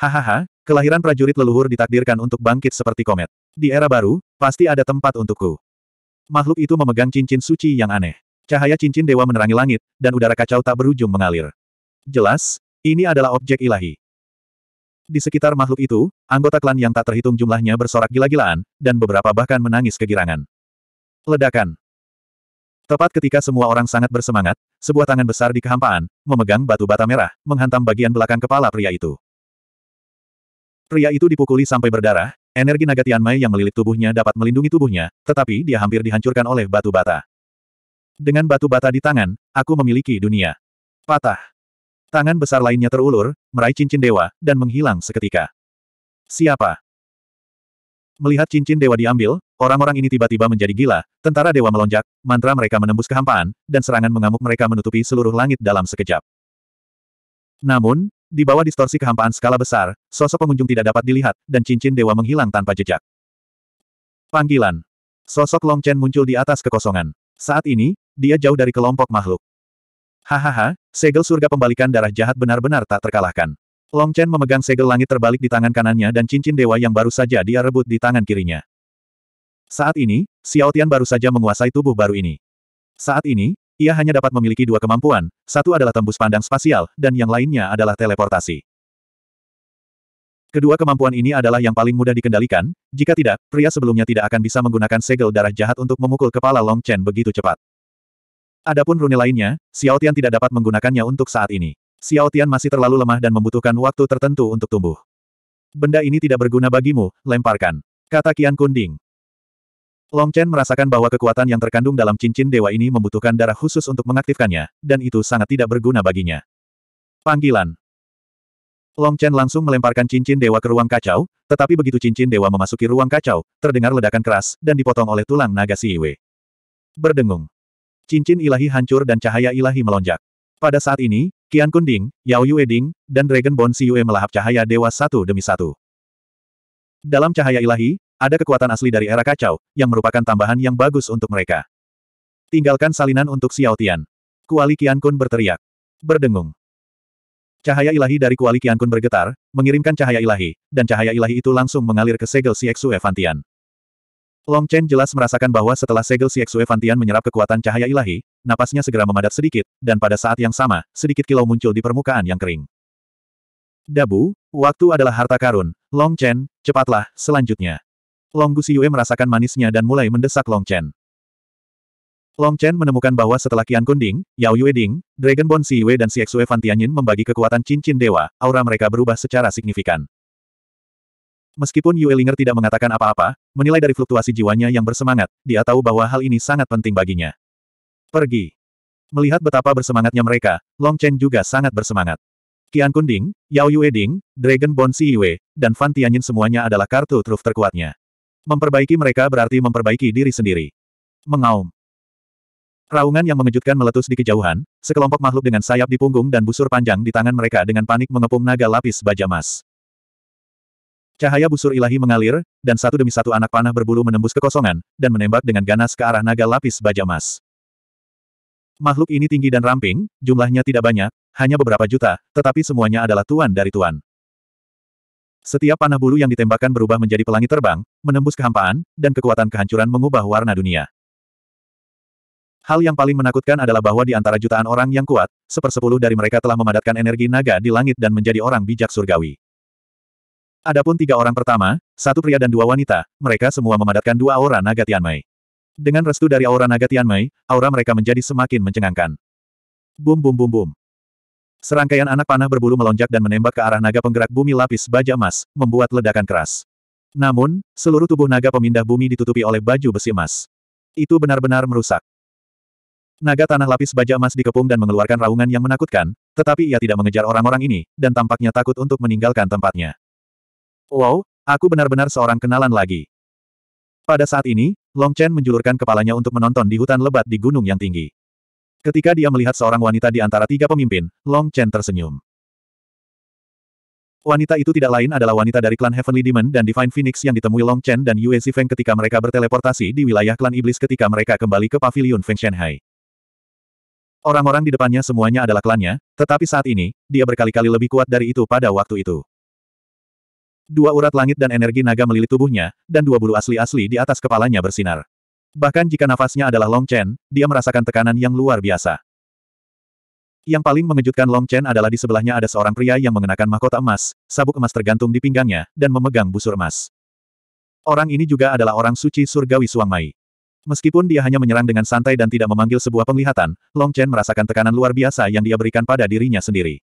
Hahaha, kelahiran prajurit leluhur ditakdirkan untuk bangkit seperti komet. Di era baru, pasti ada tempat untukku. Makhluk itu memegang cincin suci yang aneh. Cahaya cincin dewa menerangi langit, dan udara kacau tak berujung mengalir. Jelas, ini adalah objek ilahi. Di sekitar makhluk itu, anggota klan yang tak terhitung jumlahnya bersorak gila-gilaan, dan beberapa bahkan menangis kegirangan. Ledakan. Tepat ketika semua orang sangat bersemangat, sebuah tangan besar di kehampaan, memegang batu bata merah, menghantam bagian belakang kepala pria itu. Pria itu dipukuli sampai berdarah, energi naga Tianmai yang melilit tubuhnya dapat melindungi tubuhnya, tetapi dia hampir dihancurkan oleh batu bata. Dengan batu bata di tangan, aku memiliki dunia. Patah. Tangan besar lainnya terulur, meraih cincin dewa, dan menghilang seketika. Siapa? Melihat cincin dewa diambil, orang-orang ini tiba-tiba menjadi gila, tentara dewa melonjak, mantra mereka menembus kehampaan, dan serangan mengamuk mereka menutupi seluruh langit dalam sekejap. Namun, di bawah distorsi kehampaan skala besar, sosok pengunjung tidak dapat dilihat, dan cincin dewa menghilang tanpa jejak. Panggilan. Sosok Long Chen muncul di atas kekosongan. Saat ini, dia jauh dari kelompok makhluk. Hahaha, segel surga pembalikan darah jahat benar-benar tak terkalahkan. Long Chen memegang segel langit terbalik di tangan kanannya dan cincin dewa yang baru saja dia rebut di tangan kirinya. Saat ini, Xiao Tian baru saja menguasai tubuh baru ini. Saat ini, ia hanya dapat memiliki dua kemampuan, satu adalah tembus pandang spasial, dan yang lainnya adalah teleportasi. Kedua kemampuan ini adalah yang paling mudah dikendalikan, jika tidak, pria sebelumnya tidak akan bisa menggunakan segel darah jahat untuk memukul kepala Long Chen begitu cepat. Adapun rune lainnya, Xiao Tian tidak dapat menggunakannya untuk saat ini. Xiao Tian masih terlalu lemah dan membutuhkan waktu tertentu untuk tumbuh. Benda ini tidak berguna bagimu, lemparkan. Kata Qian Kunding. Long Chen merasakan bahwa kekuatan yang terkandung dalam cincin dewa ini membutuhkan darah khusus untuk mengaktifkannya, dan itu sangat tidak berguna baginya. Panggilan Long Chen langsung melemparkan cincin dewa ke ruang kacau, tetapi begitu cincin dewa memasuki ruang kacau, terdengar ledakan keras, dan dipotong oleh tulang naga Si Wei. Berdengung. Cincin ilahi hancur dan cahaya ilahi melonjak. Pada saat ini, Qian Kunding, Yao Yue Ding, dan Dragon Si Yue melahap cahaya dewa satu demi satu. Dalam cahaya ilahi, ada kekuatan asli dari era kacau, yang merupakan tambahan yang bagus untuk mereka. Tinggalkan salinan untuk Xiao Tian. Kuali Qian Kun berteriak. Berdengung. Cahaya ilahi dari kuali Kun bergetar, mengirimkan cahaya ilahi, dan cahaya ilahi itu langsung mengalir ke segel si Xue Fantian. Long Chen jelas merasakan bahwa setelah segel si Xue Fantian menyerap kekuatan cahaya ilahi, napasnya segera memadat sedikit, dan pada saat yang sama, sedikit kilau muncul di permukaan yang kering. Dabu, waktu adalah harta karun, Long Chen, cepatlah, selanjutnya. Long Siyue merasakan manisnya dan mulai mendesak Long Chen. Long Chen menemukan bahwa setelah Kian Kunding, Yao Yue Ding, Dragon Bond Si dan si Xue Fantianyin membagi kekuatan cincin dewa, aura mereka berubah secara signifikan. Meskipun Yue Linger tidak mengatakan apa-apa, menilai dari fluktuasi jiwanya yang bersemangat, dia tahu bahwa hal ini sangat penting baginya. Pergi. Melihat betapa bersemangatnya mereka, Long Chen juga sangat bersemangat. Qian Kunding, Yao Yue Ding, Dragon Bone Si Yue, dan Fan Tianyin semuanya adalah kartu truf terkuatnya. Memperbaiki mereka berarti memperbaiki diri sendiri. Mengaum. Raungan yang mengejutkan meletus di kejauhan, sekelompok makhluk dengan sayap di punggung dan busur panjang di tangan mereka dengan panik mengepung naga lapis baja emas. Cahaya busur ilahi mengalir, dan satu demi satu anak panah berbulu menembus kekosongan, dan menembak dengan ganas ke arah naga lapis baja emas. Makhluk ini tinggi dan ramping, jumlahnya tidak banyak, hanya beberapa juta, tetapi semuanya adalah tuan dari tuan. Setiap panah bulu yang ditembakkan berubah menjadi pelangi terbang, menembus kehampaan, dan kekuatan kehancuran mengubah warna dunia. Hal yang paling menakutkan adalah bahwa di antara jutaan orang yang kuat, sepersepuluh dari mereka telah memadatkan energi naga di langit dan menjadi orang bijak surgawi. Adapun tiga orang pertama, satu pria dan dua wanita, mereka semua memadatkan dua aura naga Tianmei. Dengan restu dari aura naga Tianmei, aura mereka menjadi semakin mencengangkan. Bum bum bum bum. Serangkaian anak panah berbulu melonjak dan menembak ke arah naga penggerak bumi lapis baja emas, membuat ledakan keras. Namun, seluruh tubuh naga pemindah bumi ditutupi oleh baju besi emas. Itu benar-benar merusak. Naga tanah lapis baja emas dikepung dan mengeluarkan raungan yang menakutkan, tetapi ia tidak mengejar orang-orang ini, dan tampaknya takut untuk meninggalkan tempatnya. Wow, aku benar-benar seorang kenalan lagi. Pada saat ini, Long Chen menjulurkan kepalanya untuk menonton di hutan lebat di gunung yang tinggi. Ketika dia melihat seorang wanita di antara tiga pemimpin, Long Chen tersenyum. Wanita itu tidak lain adalah wanita dari klan Heavenly Demon dan Divine Phoenix yang ditemui Long Chen dan Yue Zifeng ketika mereka berteleportasi di wilayah klan iblis ketika mereka kembali ke pavilion Feng Shanghai. Orang-orang di depannya semuanya adalah klannya, tetapi saat ini, dia berkali-kali lebih kuat dari itu pada waktu itu. Dua urat langit dan energi naga melilit tubuhnya, dan dua bulu asli-asli di atas kepalanya bersinar. Bahkan jika nafasnya adalah Long Chen, dia merasakan tekanan yang luar biasa. Yang paling mengejutkan Long Chen adalah di sebelahnya ada seorang pria yang mengenakan mahkota emas, sabuk emas tergantung di pinggangnya, dan memegang busur emas. Orang ini juga adalah orang suci surgawi Suangmai. Meskipun dia hanya menyerang dengan santai dan tidak memanggil sebuah penglihatan, Long Chen merasakan tekanan luar biasa yang dia berikan pada dirinya sendiri.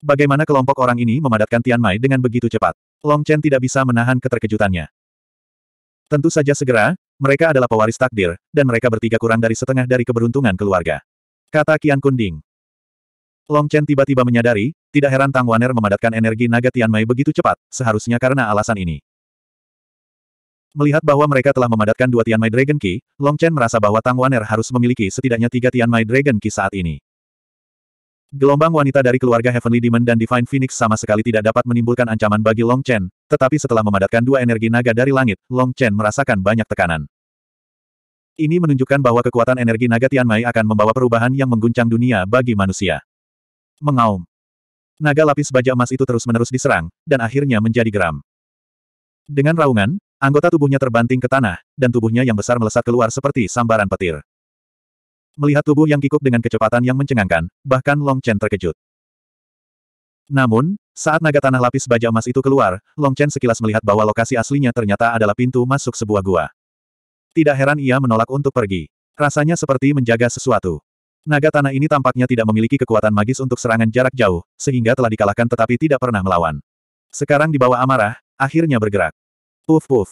Bagaimana kelompok orang ini memadatkan Tian Mai dengan begitu cepat? Long Chen tidak bisa menahan keterkejutannya. Tentu saja segera, mereka adalah pewaris takdir, dan mereka bertiga kurang dari setengah dari keberuntungan keluarga. Kata Qian Kunding. Long Chen tiba-tiba menyadari, tidak heran Tang Waner memadatkan energi naga Tian Mai begitu cepat, seharusnya karena alasan ini. Melihat bahwa mereka telah memadatkan dua Tian Mai Dragon Key, Long Chen merasa bahwa Tang Waner harus memiliki setidaknya tiga Tian Mai Dragon Key saat ini. Gelombang wanita dari keluarga Heavenly Demon dan Divine Phoenix sama sekali tidak dapat menimbulkan ancaman bagi Long Chen, tetapi setelah memadatkan dua energi naga dari langit, Long Chen merasakan banyak tekanan. Ini menunjukkan bahwa kekuatan energi naga Tian Mai akan membawa perubahan yang mengguncang dunia bagi manusia. Mengaum. Naga lapis baja emas itu terus-menerus diserang, dan akhirnya menjadi geram. Dengan raungan, anggota tubuhnya terbanting ke tanah, dan tubuhnya yang besar melesat keluar seperti sambaran petir. Melihat tubuh yang kikuk dengan kecepatan yang mencengangkan, bahkan Long Chen terkejut. Namun, saat naga tanah lapis baja emas itu keluar, Long Chen sekilas melihat bahwa lokasi aslinya ternyata adalah pintu masuk sebuah gua. Tidak heran ia menolak untuk pergi. Rasanya seperti menjaga sesuatu. Naga tanah ini tampaknya tidak memiliki kekuatan magis untuk serangan jarak jauh, sehingga telah dikalahkan tetapi tidak pernah melawan. Sekarang di bawah amarah, akhirnya bergerak. Puf puf.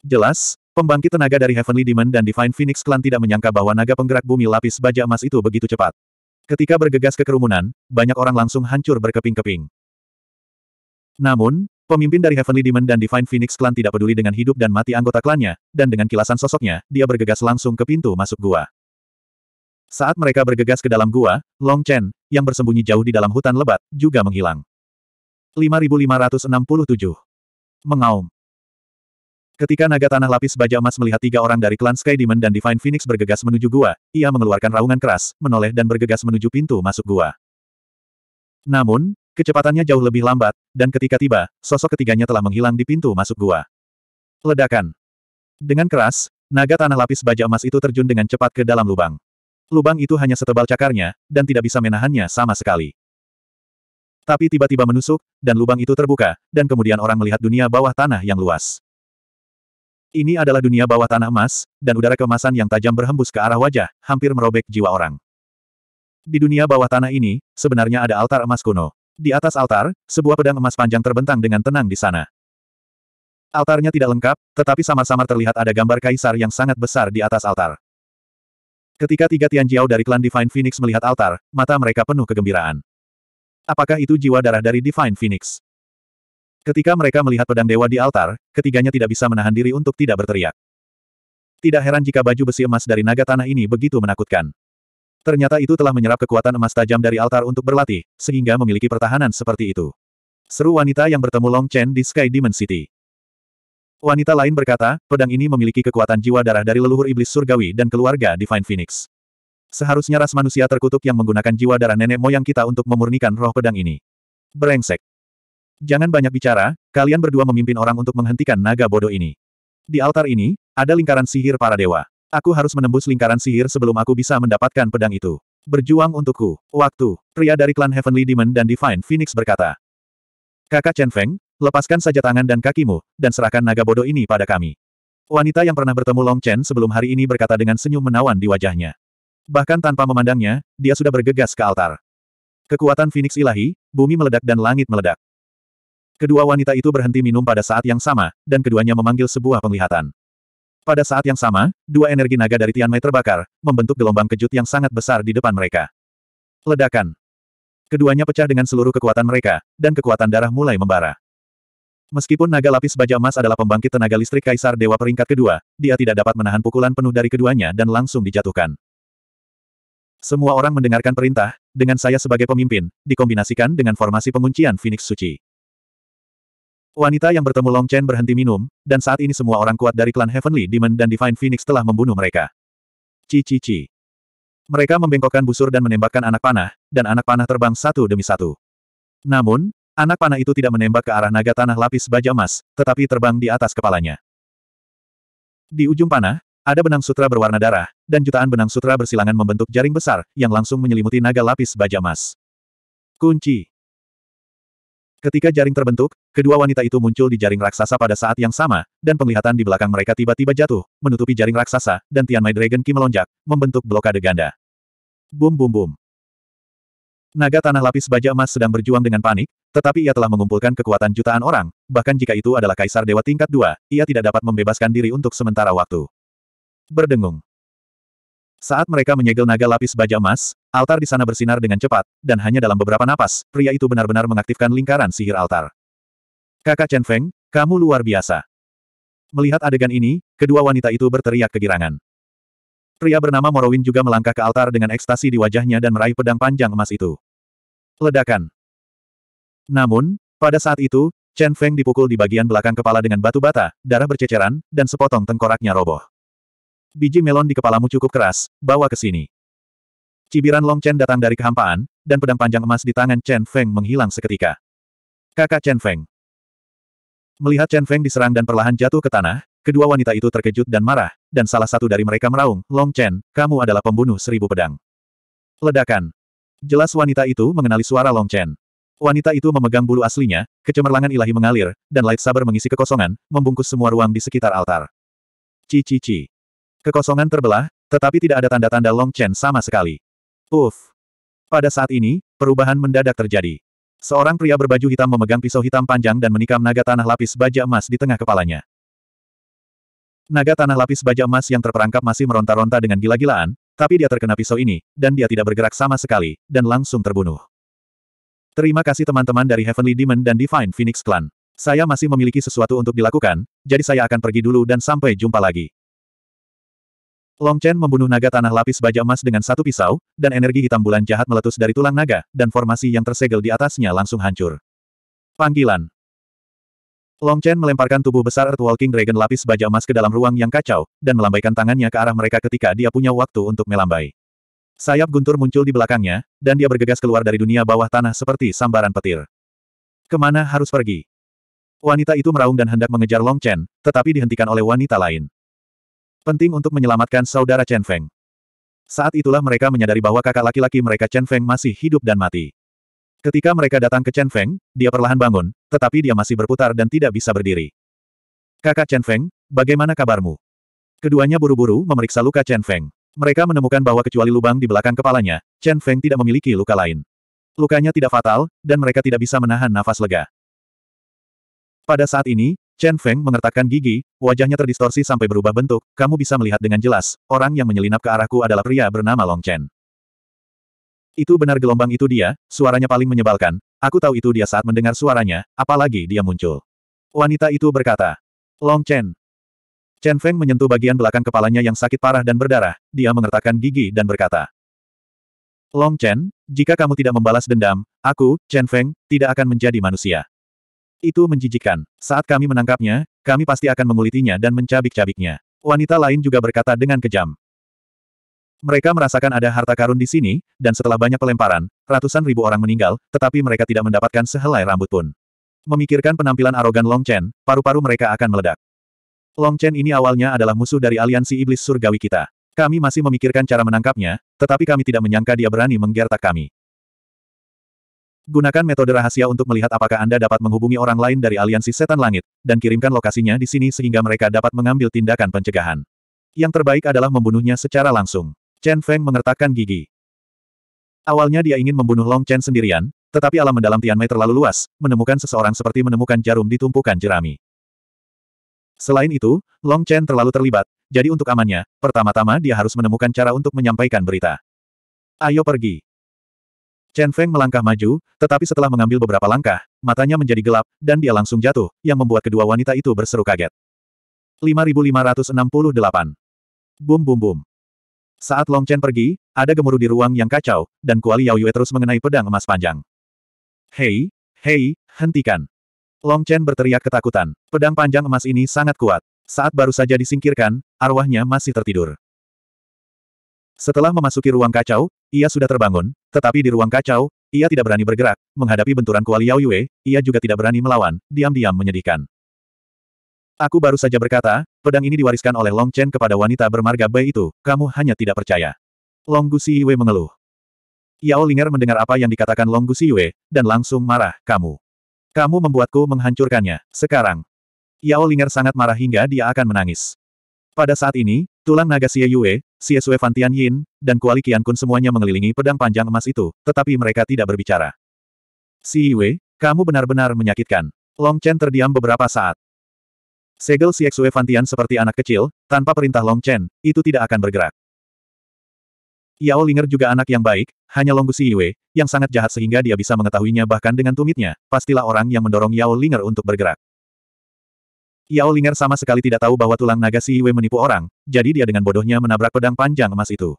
Jelas, Pembangkit tenaga dari Heavenly Demon dan Divine Phoenix Clan tidak menyangka bahwa naga penggerak bumi lapis baja emas itu begitu cepat. Ketika bergegas ke kerumunan, banyak orang langsung hancur berkeping-keping. Namun, pemimpin dari Heavenly Demon dan Divine Phoenix Clan tidak peduli dengan hidup dan mati anggota klannya, dan dengan kilasan sosoknya, dia bergegas langsung ke pintu masuk gua. Saat mereka bergegas ke dalam gua, Long Chen, yang bersembunyi jauh di dalam hutan lebat, juga menghilang. 5567. Mengaum. Ketika naga tanah lapis baja emas melihat tiga orang dari klan Sky Demon dan Divine Phoenix bergegas menuju gua, ia mengeluarkan raungan keras, menoleh dan bergegas menuju pintu masuk gua. Namun, kecepatannya jauh lebih lambat, dan ketika tiba, sosok ketiganya telah menghilang di pintu masuk gua. Ledakan. Dengan keras, naga tanah lapis baja emas itu terjun dengan cepat ke dalam lubang. Lubang itu hanya setebal cakarnya, dan tidak bisa menahannya sama sekali. Tapi tiba-tiba menusuk, dan lubang itu terbuka, dan kemudian orang melihat dunia bawah tanah yang luas. Ini adalah dunia bawah tanah emas, dan udara kemasan yang tajam berhembus ke arah wajah, hampir merobek jiwa orang. Di dunia bawah tanah ini, sebenarnya ada altar emas kuno. Di atas altar, sebuah pedang emas panjang terbentang dengan tenang di sana. Altarnya tidak lengkap, tetapi samar-samar terlihat ada gambar kaisar yang sangat besar di atas altar. Ketika tiga Tianjiao dari klan Divine Phoenix melihat altar, mata mereka penuh kegembiraan. Apakah itu jiwa darah dari Divine Phoenix? Ketika mereka melihat pedang dewa di altar, ketiganya tidak bisa menahan diri untuk tidak berteriak. Tidak heran jika baju besi emas dari naga tanah ini begitu menakutkan. Ternyata itu telah menyerap kekuatan emas tajam dari altar untuk berlatih, sehingga memiliki pertahanan seperti itu. Seru wanita yang bertemu Long Chen di Sky Demon City. Wanita lain berkata, pedang ini memiliki kekuatan jiwa darah dari leluhur iblis surgawi dan keluarga Divine Phoenix. Seharusnya ras manusia terkutuk yang menggunakan jiwa darah nenek moyang kita untuk memurnikan roh pedang ini. Berengsek. Jangan banyak bicara, kalian berdua memimpin orang untuk menghentikan naga bodoh ini. Di altar ini, ada lingkaran sihir para dewa. Aku harus menembus lingkaran sihir sebelum aku bisa mendapatkan pedang itu. Berjuang untukku. Waktu, pria dari klan Heavenly Demon dan Divine Phoenix berkata. Kakak Chen Feng, lepaskan saja tangan dan kakimu, dan serahkan naga bodoh ini pada kami. Wanita yang pernah bertemu Long Chen sebelum hari ini berkata dengan senyum menawan di wajahnya. Bahkan tanpa memandangnya, dia sudah bergegas ke altar. Kekuatan Phoenix ilahi, bumi meledak dan langit meledak. Kedua wanita itu berhenti minum pada saat yang sama, dan keduanya memanggil sebuah penglihatan. Pada saat yang sama, dua energi naga dari Tianmei terbakar, membentuk gelombang kejut yang sangat besar di depan mereka. Ledakan. Keduanya pecah dengan seluruh kekuatan mereka, dan kekuatan darah mulai membara. Meskipun naga lapis baja emas adalah pembangkit tenaga listrik Kaisar Dewa peringkat kedua, dia tidak dapat menahan pukulan penuh dari keduanya dan langsung dijatuhkan. Semua orang mendengarkan perintah, dengan saya sebagai pemimpin, dikombinasikan dengan formasi penguncian Phoenix Suci. Wanita yang bertemu Long Chen berhenti minum, dan saat ini semua orang kuat dari klan Heavenly Demon dan Divine Phoenix telah membunuh mereka. Cici-ci. Mereka membengkokkan busur dan menembakkan anak panah, dan anak panah terbang satu demi satu. Namun, anak panah itu tidak menembak ke arah naga tanah lapis baja emas, tetapi terbang di atas kepalanya. Di ujung panah, ada benang sutra berwarna darah, dan jutaan benang sutra bersilangan membentuk jaring besar, yang langsung menyelimuti naga lapis baja emas. Kunci Ketika jaring terbentuk, kedua wanita itu muncul di jaring raksasa pada saat yang sama, dan penglihatan di belakang mereka tiba-tiba jatuh, menutupi jaring raksasa, dan Tian Mai Dragon Ki melonjak, membentuk blokade ganda. Bum bum bum. Naga tanah lapis baja emas sedang berjuang dengan panik, tetapi ia telah mengumpulkan kekuatan jutaan orang, bahkan jika itu adalah kaisar dewa tingkat dua, ia tidak dapat membebaskan diri untuk sementara waktu. Berdengung. Saat mereka menyegel naga lapis baja emas, Altar di sana bersinar dengan cepat, dan hanya dalam beberapa napas, pria itu benar-benar mengaktifkan lingkaran sihir altar. Kakak Chen Feng, kamu luar biasa. Melihat adegan ini, kedua wanita itu berteriak kegirangan. Pria bernama Morowin juga melangkah ke altar dengan ekstasi di wajahnya dan meraih pedang panjang emas itu. Ledakan. Namun, pada saat itu, Chen Feng dipukul di bagian belakang kepala dengan batu bata, darah berceceran, dan sepotong tengkoraknya roboh. Biji melon di kepalamu cukup keras, bawa ke sini. Cibiran Long Chen datang dari kehampaan, dan pedang panjang emas di tangan Chen Feng menghilang seketika. Kakak Chen Feng. Melihat Chen Feng diserang dan perlahan jatuh ke tanah, kedua wanita itu terkejut dan marah, dan salah satu dari mereka meraung, Long Chen, kamu adalah pembunuh seribu pedang. Ledakan. Jelas wanita itu mengenali suara Long Chen. Wanita itu memegang bulu aslinya, kecemerlangan ilahi mengalir, dan Light Saber mengisi kekosongan, membungkus semua ruang di sekitar altar. Cici-ci. Kekosongan terbelah, tetapi tidak ada tanda-tanda Long Chen sama sekali. Uf! Pada saat ini, perubahan mendadak terjadi. Seorang pria berbaju hitam memegang pisau hitam panjang dan menikam naga tanah lapis baja emas di tengah kepalanya. Naga tanah lapis baja emas yang terperangkap masih meronta-ronta dengan gila-gilaan, tapi dia terkena pisau ini, dan dia tidak bergerak sama sekali, dan langsung terbunuh. Terima kasih teman-teman dari Heavenly Demon dan Divine Phoenix Clan. Saya masih memiliki sesuatu untuk dilakukan, jadi saya akan pergi dulu dan sampai jumpa lagi. Long Chen membunuh naga tanah lapis baja emas dengan satu pisau, dan energi hitam bulan jahat meletus dari tulang naga, dan formasi yang tersegel di atasnya langsung hancur. Panggilan Long Chen melemparkan tubuh besar Earthwalking Dragon lapis baja emas ke dalam ruang yang kacau, dan melambaikan tangannya ke arah mereka ketika dia punya waktu untuk melambai. Sayap guntur muncul di belakangnya, dan dia bergegas keluar dari dunia bawah tanah seperti sambaran petir. Kemana harus pergi? Wanita itu meraung dan hendak mengejar Long Chen, tetapi dihentikan oleh wanita lain. Penting untuk menyelamatkan saudara Chen Feng. Saat itulah mereka menyadari bahwa kakak laki-laki mereka Chen Feng masih hidup dan mati. Ketika mereka datang ke Chen Feng, dia perlahan bangun, tetapi dia masih berputar dan tidak bisa berdiri. Kakak Chen Feng, bagaimana kabarmu? Keduanya buru-buru memeriksa luka Chen Feng. Mereka menemukan bahwa kecuali lubang di belakang kepalanya, Chen Feng tidak memiliki luka lain. Lukanya tidak fatal, dan mereka tidak bisa menahan nafas lega. Pada saat ini, Chen Feng mengertakkan gigi, wajahnya terdistorsi sampai berubah bentuk, kamu bisa melihat dengan jelas, orang yang menyelinap ke arahku adalah pria bernama Long Chen. Itu benar gelombang itu dia, suaranya paling menyebalkan, aku tahu itu dia saat mendengar suaranya, apalagi dia muncul. Wanita itu berkata, Long Chen. Chen Feng menyentuh bagian belakang kepalanya yang sakit parah dan berdarah, dia mengertakkan gigi dan berkata, Long Chen, jika kamu tidak membalas dendam, aku, Chen Feng, tidak akan menjadi manusia. Itu menjijikan. Saat kami menangkapnya, kami pasti akan mengulitinya dan mencabik-cabiknya. Wanita lain juga berkata dengan kejam. Mereka merasakan ada harta karun di sini, dan setelah banyak pelemparan, ratusan ribu orang meninggal, tetapi mereka tidak mendapatkan sehelai rambut pun. Memikirkan penampilan arogan Long Chen, paru-paru mereka akan meledak. Long Chen ini awalnya adalah musuh dari aliansi iblis surgawi kita. Kami masih memikirkan cara menangkapnya, tetapi kami tidak menyangka dia berani menggertak kami. Gunakan metode rahasia untuk melihat apakah Anda dapat menghubungi orang lain dari aliansi setan langit, dan kirimkan lokasinya di sini sehingga mereka dapat mengambil tindakan pencegahan. Yang terbaik adalah membunuhnya secara langsung. Chen Feng mengertakkan gigi. Awalnya dia ingin membunuh Long Chen sendirian, tetapi alam mendalam Tian Mei terlalu luas, menemukan seseorang seperti menemukan jarum di tumpukan jerami. Selain itu, Long Chen terlalu terlibat, jadi untuk amannya, pertama-tama dia harus menemukan cara untuk menyampaikan berita. Ayo pergi. Chen Feng melangkah maju, tetapi setelah mengambil beberapa langkah, matanya menjadi gelap, dan dia langsung jatuh, yang membuat kedua wanita itu berseru kaget. 5568 Bum bum bum. Saat Long Chen pergi, ada gemuruh di ruang yang kacau, dan Kuali Yao Yue terus mengenai pedang emas panjang. Hei, hei, hentikan. Long Chen berteriak ketakutan. Pedang panjang emas ini sangat kuat. Saat baru saja disingkirkan, arwahnya masih tertidur. Setelah memasuki ruang kacau, ia sudah terbangun, tetapi di ruang kacau, ia tidak berani bergerak, menghadapi benturan kuali Yao Yue, ia juga tidak berani melawan, diam-diam menyedihkan. Aku baru saja berkata, pedang ini diwariskan oleh Long Chen kepada wanita bermarga Bei itu, kamu hanya tidak percaya. Long Gu Yue mengeluh. Yao Linger mendengar apa yang dikatakan Long Gu Yue, dan langsung marah, kamu. Kamu membuatku menghancurkannya, sekarang. Yao Linger sangat marah hingga dia akan menangis. Pada saat ini, tulang naga Xie Yue, Si Xue Fan Tian Yin, dan Kuali Qian Kun semuanya mengelilingi pedang panjang emas itu, tetapi mereka tidak berbicara. Si Yue, kamu benar-benar menyakitkan. Long Chen terdiam beberapa saat. Segel si Xue Fantian seperti anak kecil, tanpa perintah Long Chen, itu tidak akan bergerak. Yao Linger juga anak yang baik, hanya Long Si Yue, yang sangat jahat sehingga dia bisa mengetahuinya bahkan dengan tumitnya, pastilah orang yang mendorong Yao Linger untuk bergerak. Yao Linger sama sekali tidak tahu bahwa tulang naga Si Yue menipu orang, jadi dia dengan bodohnya menabrak pedang panjang emas itu.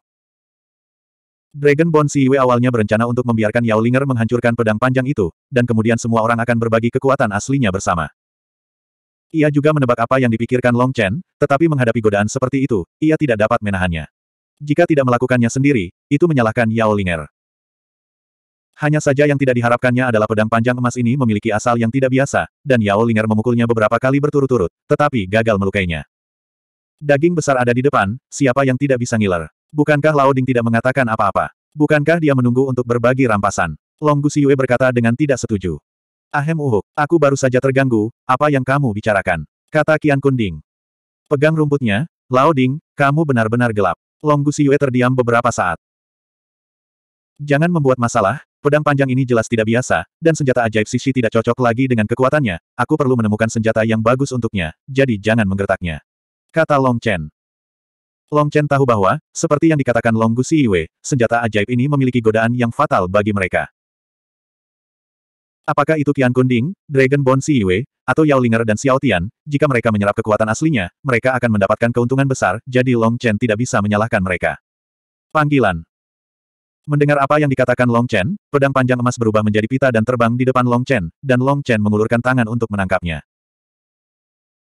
Dragon Bond Si Yue awalnya berencana untuk membiarkan Yao Linger menghancurkan pedang panjang itu, dan kemudian semua orang akan berbagi kekuatan aslinya bersama. Ia juga menebak apa yang dipikirkan Long Chen, tetapi menghadapi godaan seperti itu, ia tidak dapat menahannya. Jika tidak melakukannya sendiri, itu menyalahkan Yao Linger. Hanya saja yang tidak diharapkannya adalah pedang panjang emas ini memiliki asal yang tidak biasa, dan Yao Linger memukulnya beberapa kali berturut-turut, tetapi gagal melukainya. Daging besar ada di depan, siapa yang tidak bisa ngiler? Bukankah Lao Ding tidak mengatakan apa-apa? Bukankah dia menunggu untuk berbagi rampasan? Long Yue berkata dengan tidak setuju. Ahem uhuk, aku baru saja terganggu, apa yang kamu bicarakan? Kata Kian Kunding. Pegang rumputnya, Lao Ding, kamu benar-benar gelap. Long Yue terdiam beberapa saat. Jangan membuat masalah, Pedang panjang ini jelas tidak biasa, dan senjata ajaib Sisi tidak cocok lagi dengan kekuatannya, aku perlu menemukan senjata yang bagus untuknya, jadi jangan menggertaknya. Kata Long Chen. Long Chen tahu bahwa, seperti yang dikatakan Long Gu Wei, senjata ajaib ini memiliki godaan yang fatal bagi mereka. Apakah itu Qian Kunding, Dragon Bone Si Wei, atau Yao Linger dan Xiao Tian, jika mereka menyerap kekuatan aslinya, mereka akan mendapatkan keuntungan besar, jadi Long Chen tidak bisa menyalahkan mereka. Panggilan Mendengar apa yang dikatakan Long Chen, pedang panjang emas berubah menjadi pita dan terbang di depan Long Chen, dan Long Chen mengulurkan tangan untuk menangkapnya.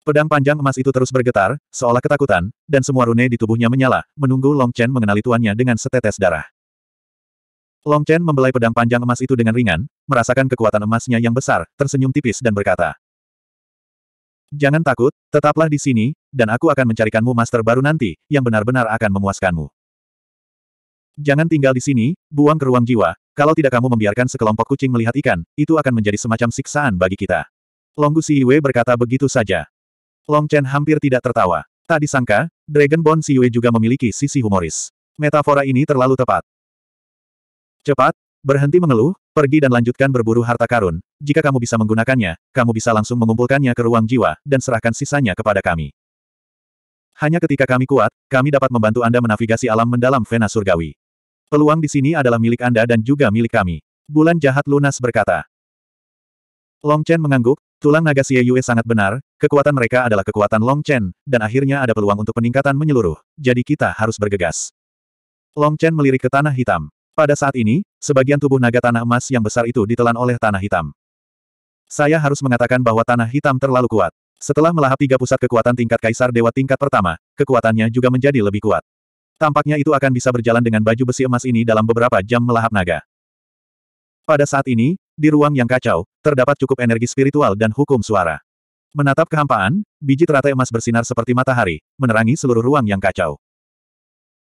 Pedang panjang emas itu terus bergetar, seolah ketakutan, dan semua rune di tubuhnya menyala, menunggu Long Chen mengenali tuannya dengan setetes darah. Long Chen membelai pedang panjang emas itu dengan ringan, merasakan kekuatan emasnya yang besar, tersenyum tipis dan berkata, Jangan takut, tetaplah di sini, dan aku akan mencarikanmu master baru nanti, yang benar-benar akan memuaskanmu. Jangan tinggal di sini, buang ke ruang jiwa. Kalau tidak kamu membiarkan sekelompok kucing melihat ikan, itu akan menjadi semacam siksaan bagi kita. Longgu Siwe berkata begitu saja. Long Chen hampir tidak tertawa. Tak disangka, Dragon Si Siwe juga memiliki sisi humoris. Metafora ini terlalu tepat. Cepat, berhenti mengeluh, pergi dan lanjutkan berburu harta karun. Jika kamu bisa menggunakannya, kamu bisa langsung mengumpulkannya ke ruang jiwa, dan serahkan sisanya kepada kami. Hanya ketika kami kuat, kami dapat membantu Anda menavigasi alam mendalam Vena Surgawi. Peluang di sini adalah milik Anda dan juga milik kami. Bulan jahat lunas berkata. Long Chen mengangguk, tulang naga Xie Yue sangat benar, kekuatan mereka adalah kekuatan Long Chen, dan akhirnya ada peluang untuk peningkatan menyeluruh, jadi kita harus bergegas. Long Chen melirik ke tanah hitam. Pada saat ini, sebagian tubuh naga tanah emas yang besar itu ditelan oleh tanah hitam. Saya harus mengatakan bahwa tanah hitam terlalu kuat. Setelah melahap tiga pusat kekuatan tingkat kaisar dewa tingkat pertama, kekuatannya juga menjadi lebih kuat. Tampaknya itu akan bisa berjalan dengan baju besi emas ini dalam beberapa jam melahap naga. Pada saat ini, di ruang yang kacau, terdapat cukup energi spiritual dan hukum suara. Menatap kehampaan, biji teratai emas bersinar seperti matahari, menerangi seluruh ruang yang kacau.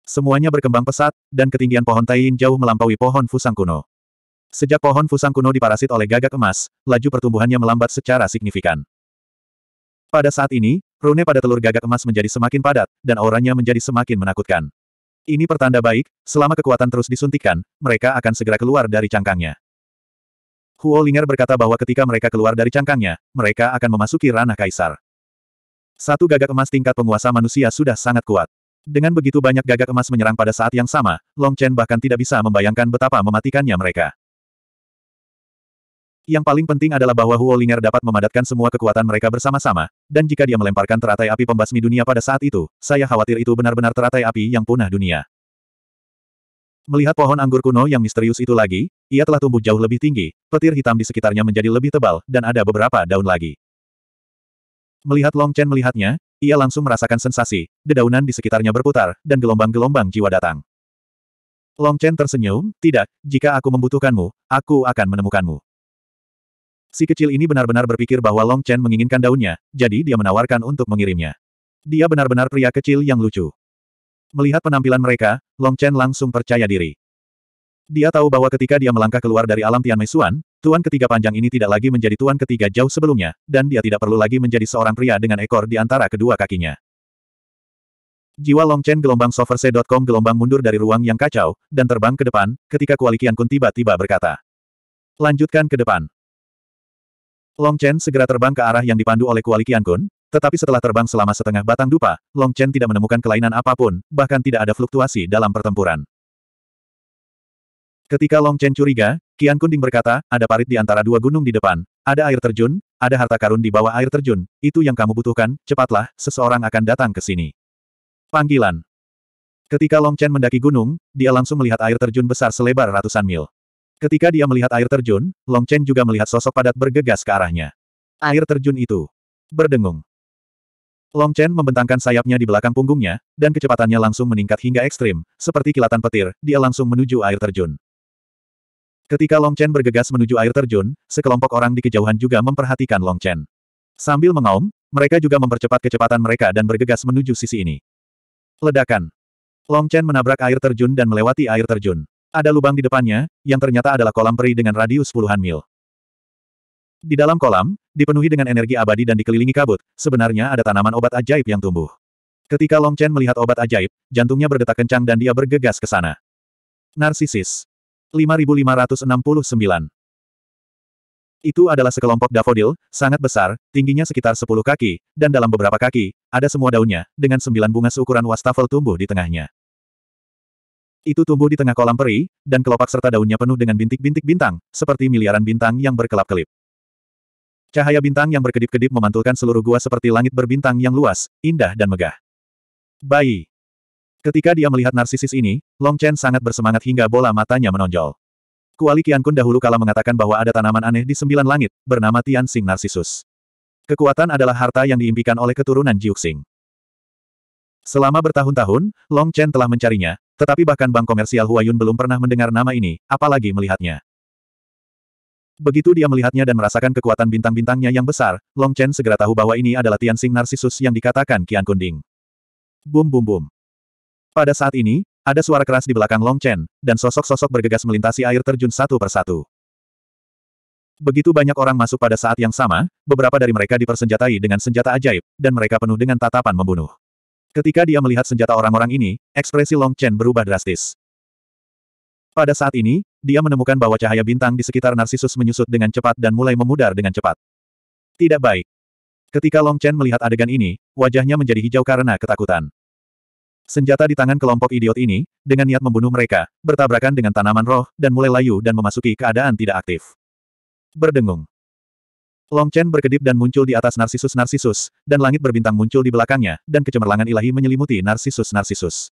Semuanya berkembang pesat, dan ketinggian pohon Taiyin jauh melampaui pohon Fusang kuno. Sejak pohon Fusang kuno diparasit oleh gagak emas, laju pertumbuhannya melambat secara signifikan. Pada saat ini, Rune pada telur gagak emas menjadi semakin padat, dan auranya menjadi semakin menakutkan. Ini pertanda baik, selama kekuatan terus disuntikkan, mereka akan segera keluar dari cangkangnya. Huo Linger berkata bahwa ketika mereka keluar dari cangkangnya, mereka akan memasuki ranah kaisar. Satu gagak emas tingkat penguasa manusia sudah sangat kuat. Dengan begitu banyak gagak emas menyerang pada saat yang sama, Long Chen bahkan tidak bisa membayangkan betapa mematikannya mereka. Yang paling penting adalah bahwa Huo Ling'er dapat memadatkan semua kekuatan mereka bersama-sama, dan jika dia melemparkan teratai api pembasmi dunia pada saat itu, saya khawatir itu benar-benar teratai api yang punah dunia. Melihat pohon anggur kuno yang misterius itu lagi, ia telah tumbuh jauh lebih tinggi, petir hitam di sekitarnya menjadi lebih tebal, dan ada beberapa daun lagi. Melihat Long Chen melihatnya, ia langsung merasakan sensasi, dedaunan di sekitarnya berputar, dan gelombang-gelombang jiwa datang. Long Chen tersenyum, tidak, jika aku membutuhkanmu, aku akan menemukanmu. Si kecil ini benar-benar berpikir bahwa Long Chen menginginkan daunnya, jadi dia menawarkan untuk mengirimnya. Dia benar-benar pria kecil yang lucu. Melihat penampilan mereka, Long Chen langsung percaya diri. Dia tahu bahwa ketika dia melangkah keluar dari alam Tian Meisuan, tuan ketiga panjang ini tidak lagi menjadi tuan ketiga jauh sebelumnya, dan dia tidak perlu lagi menjadi seorang pria dengan ekor di antara kedua kakinya. Jiwa Long Chen gelombang soverse.com gelombang mundur dari ruang yang kacau, dan terbang ke depan, ketika Kualikian Kun tiba-tiba berkata. Lanjutkan ke depan. Long Chen segera terbang ke arah yang dipandu oleh Kuali Kun, tetapi setelah terbang selama setengah batang dupa, Long Chen tidak menemukan kelainan apapun, bahkan tidak ada fluktuasi dalam pertempuran. Ketika Long Chen curiga, Kian Kun ding berkata, ada parit di antara dua gunung di depan, ada air terjun, ada harta karun di bawah air terjun, itu yang kamu butuhkan, cepatlah, seseorang akan datang ke sini. Panggilan Ketika Long Chen mendaki gunung, dia langsung melihat air terjun besar selebar ratusan mil. Ketika dia melihat air terjun, Long Chen juga melihat sosok padat bergegas ke arahnya. Air terjun itu berdengung. Long Chen membentangkan sayapnya di belakang punggungnya, dan kecepatannya langsung meningkat hingga ekstrim, seperti kilatan petir, dia langsung menuju air terjun. Ketika Long Chen bergegas menuju air terjun, sekelompok orang di kejauhan juga memperhatikan Long Chen. Sambil mengaum, mereka juga mempercepat kecepatan mereka dan bergegas menuju sisi ini. Ledakan. Long Chen menabrak air terjun dan melewati air terjun. Ada lubang di depannya, yang ternyata adalah kolam peri dengan radius puluhan mil. Di dalam kolam, dipenuhi dengan energi abadi dan dikelilingi kabut, sebenarnya ada tanaman obat ajaib yang tumbuh. Ketika Long Chen melihat obat ajaib, jantungnya berdetak kencang dan dia bergegas ke sana. Narsisis. 5569. Itu adalah sekelompok dafodil, sangat besar, tingginya sekitar 10 kaki, dan dalam beberapa kaki, ada semua daunnya, dengan sembilan bunga seukuran wastafel tumbuh di tengahnya. Itu tumbuh di tengah kolam peri, dan kelopak serta daunnya penuh dengan bintik-bintik bintang, seperti miliaran bintang yang berkelap-kelip. Cahaya bintang yang berkedip-kedip memantulkan seluruh gua seperti langit berbintang yang luas, indah dan megah. Bayi. Ketika dia melihat narsisis ini, Long Chen sangat bersemangat hingga bola matanya menonjol. Kuali Qiankun dahulu kala mengatakan bahwa ada tanaman aneh di sembilan langit, bernama Tian Tianxing Narsisus. Kekuatan adalah harta yang diimpikan oleh keturunan Jiuxing. Selama bertahun-tahun, Long Chen telah mencarinya, tetapi bahkan bank komersial Huayun belum pernah mendengar nama ini, apalagi melihatnya. Begitu dia melihatnya dan merasakan kekuatan bintang-bintangnya yang besar, Long Chen segera tahu bahwa ini adalah Tianxing Narsisus yang dikatakan Qian Kunding. Bum bum bum. Pada saat ini, ada suara keras di belakang Long Chen, dan sosok-sosok bergegas melintasi air terjun satu persatu. Begitu banyak orang masuk pada saat yang sama, beberapa dari mereka dipersenjatai dengan senjata ajaib, dan mereka penuh dengan tatapan membunuh. Ketika dia melihat senjata orang-orang ini, ekspresi Long Chen berubah drastis. Pada saat ini, dia menemukan bahwa cahaya bintang di sekitar Narsisus menyusut dengan cepat dan mulai memudar dengan cepat. Tidak baik. Ketika Long Chen melihat adegan ini, wajahnya menjadi hijau karena ketakutan. Senjata di tangan kelompok idiot ini, dengan niat membunuh mereka, bertabrakan dengan tanaman roh, dan mulai layu dan memasuki keadaan tidak aktif. Berdengung. Long Chen berkedip dan muncul di atas Narsisus-Narsisus, dan langit berbintang muncul di belakangnya, dan kecemerlangan ilahi menyelimuti Narsisus-Narsisus.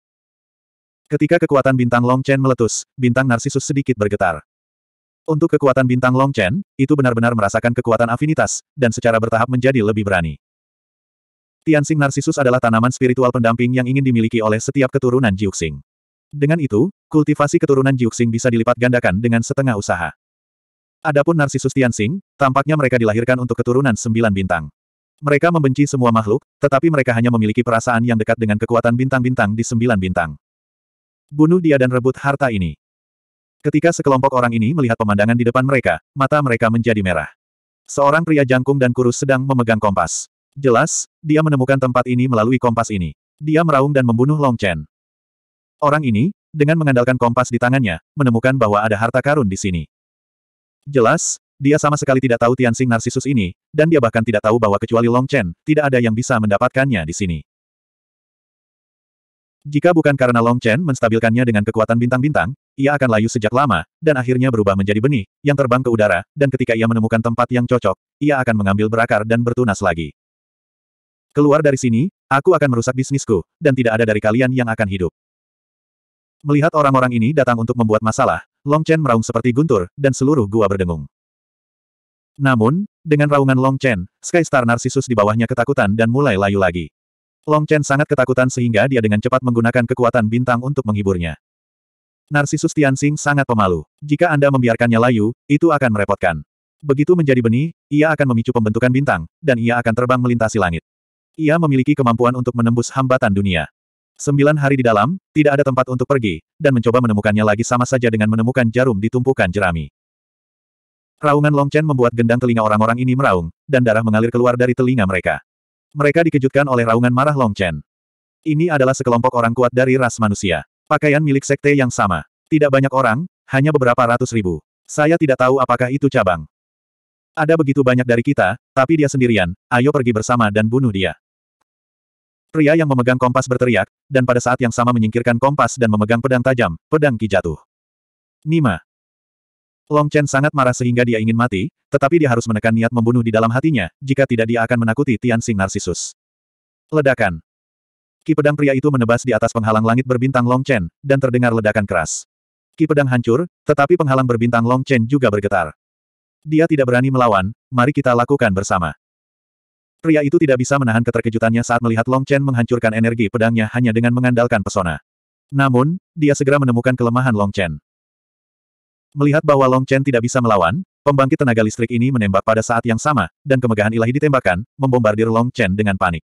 Ketika kekuatan bintang Long Chen meletus, bintang Narsisus sedikit bergetar. Untuk kekuatan bintang Long Chen, itu benar-benar merasakan kekuatan afinitas, dan secara bertahap menjadi lebih berani. Tianxing Narsisus adalah tanaman spiritual pendamping yang ingin dimiliki oleh setiap keturunan Jiuxing. Dengan itu, kultivasi keturunan Jiuxing bisa dilipat gandakan dengan setengah usaha. Adapun Narsisus Tianxing, tampaknya mereka dilahirkan untuk keturunan sembilan bintang. Mereka membenci semua makhluk, tetapi mereka hanya memiliki perasaan yang dekat dengan kekuatan bintang-bintang di sembilan bintang. Bunuh dia dan rebut harta ini. Ketika sekelompok orang ini melihat pemandangan di depan mereka, mata mereka menjadi merah. Seorang pria jangkung dan kurus sedang memegang kompas. Jelas, dia menemukan tempat ini melalui kompas ini. Dia meraung dan membunuh Long Chen. Orang ini, dengan mengandalkan kompas di tangannya, menemukan bahwa ada harta karun di sini. Jelas, dia sama sekali tidak tahu Tianxing Narsisus ini, dan dia bahkan tidak tahu bahwa kecuali Long Chen, tidak ada yang bisa mendapatkannya di sini. Jika bukan karena Long Chen menstabilkannya dengan kekuatan bintang-bintang, ia akan layu sejak lama, dan akhirnya berubah menjadi benih, yang terbang ke udara, dan ketika ia menemukan tempat yang cocok, ia akan mengambil berakar dan bertunas lagi. Keluar dari sini, aku akan merusak bisnisku, dan tidak ada dari kalian yang akan hidup. Melihat orang-orang ini datang untuk membuat masalah, Long Chen meraung seperti guntur, dan seluruh gua berdengung. Namun, dengan raungan Long Chen, Sky Star Narcissus di bawahnya ketakutan dan mulai layu lagi. Long Chen sangat ketakutan sehingga dia dengan cepat menggunakan kekuatan bintang untuk menghiburnya. Narsisus Tianxing sangat pemalu. Jika Anda membiarkannya layu, itu akan merepotkan. Begitu menjadi benih, ia akan memicu pembentukan bintang, dan ia akan terbang melintasi langit. Ia memiliki kemampuan untuk menembus hambatan dunia. Sembilan hari di dalam, tidak ada tempat untuk pergi, dan mencoba menemukannya lagi sama saja dengan menemukan jarum di tumpukan jerami. Raungan Long Chen membuat gendang telinga orang-orang ini meraung, dan darah mengalir keluar dari telinga mereka. Mereka dikejutkan oleh raungan marah Long Chen. Ini adalah sekelompok orang kuat dari ras manusia. Pakaian milik sekte yang sama. Tidak banyak orang, hanya beberapa ratus ribu. Saya tidak tahu apakah itu cabang. Ada begitu banyak dari kita, tapi dia sendirian, ayo pergi bersama dan bunuh dia. Pria yang memegang kompas berteriak, dan pada saat yang sama menyingkirkan kompas dan memegang pedang tajam, pedang Ki jatuh. Nima. Long Chen sangat marah sehingga dia ingin mati, tetapi dia harus menekan niat membunuh di dalam hatinya, jika tidak dia akan menakuti Tian Xing Narsisus. Ledakan. Ki pedang pria itu menebas di atas penghalang langit berbintang Long Chen, dan terdengar ledakan keras. Ki pedang hancur, tetapi penghalang berbintang Long Chen juga bergetar. Dia tidak berani melawan, mari kita lakukan bersama. Pria itu tidak bisa menahan keterkejutannya saat melihat Long Chen menghancurkan energi pedangnya hanya dengan mengandalkan pesona. Namun, dia segera menemukan kelemahan Long Chen. Melihat bahwa Long Chen tidak bisa melawan, pembangkit tenaga listrik ini menembak pada saat yang sama, dan kemegahan ilahi ditembakkan, membombardir Long Chen dengan panik.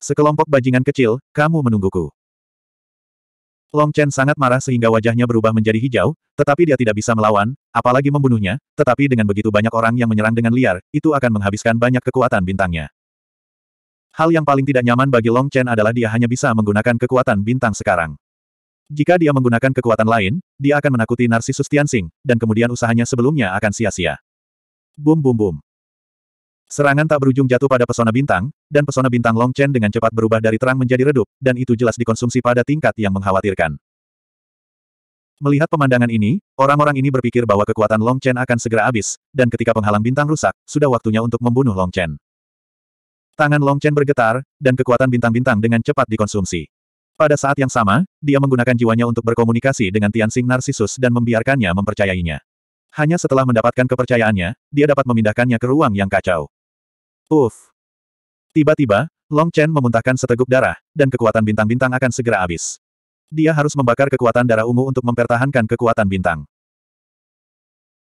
Sekelompok bajingan kecil, kamu menungguku. Long Chen sangat marah sehingga wajahnya berubah menjadi hijau, tetapi dia tidak bisa melawan, apalagi membunuhnya, tetapi dengan begitu banyak orang yang menyerang dengan liar, itu akan menghabiskan banyak kekuatan bintangnya. Hal yang paling tidak nyaman bagi Long Chen adalah dia hanya bisa menggunakan kekuatan bintang sekarang. Jika dia menggunakan kekuatan lain, dia akan menakuti Narsisus Tianxing, dan kemudian usahanya sebelumnya akan sia-sia. Bum bum bum. Serangan tak berujung jatuh pada pesona bintang, dan pesona bintang Long Chen dengan cepat berubah dari terang menjadi redup, dan itu jelas dikonsumsi pada tingkat yang mengkhawatirkan. Melihat pemandangan ini, orang-orang ini berpikir bahwa kekuatan Long Chen akan segera habis, dan ketika penghalang bintang rusak, sudah waktunya untuk membunuh Long Chen. Tangan Long Chen bergetar, dan kekuatan bintang-bintang dengan cepat dikonsumsi. Pada saat yang sama, dia menggunakan jiwanya untuk berkomunikasi dengan Tianxing Narsisus dan membiarkannya mempercayainya. Hanya setelah mendapatkan kepercayaannya, dia dapat memindahkannya ke ruang yang kacau. Uff. Tiba-tiba, Long Chen memuntahkan seteguk darah, dan kekuatan bintang-bintang akan segera habis. Dia harus membakar kekuatan darah ungu untuk mempertahankan kekuatan bintang.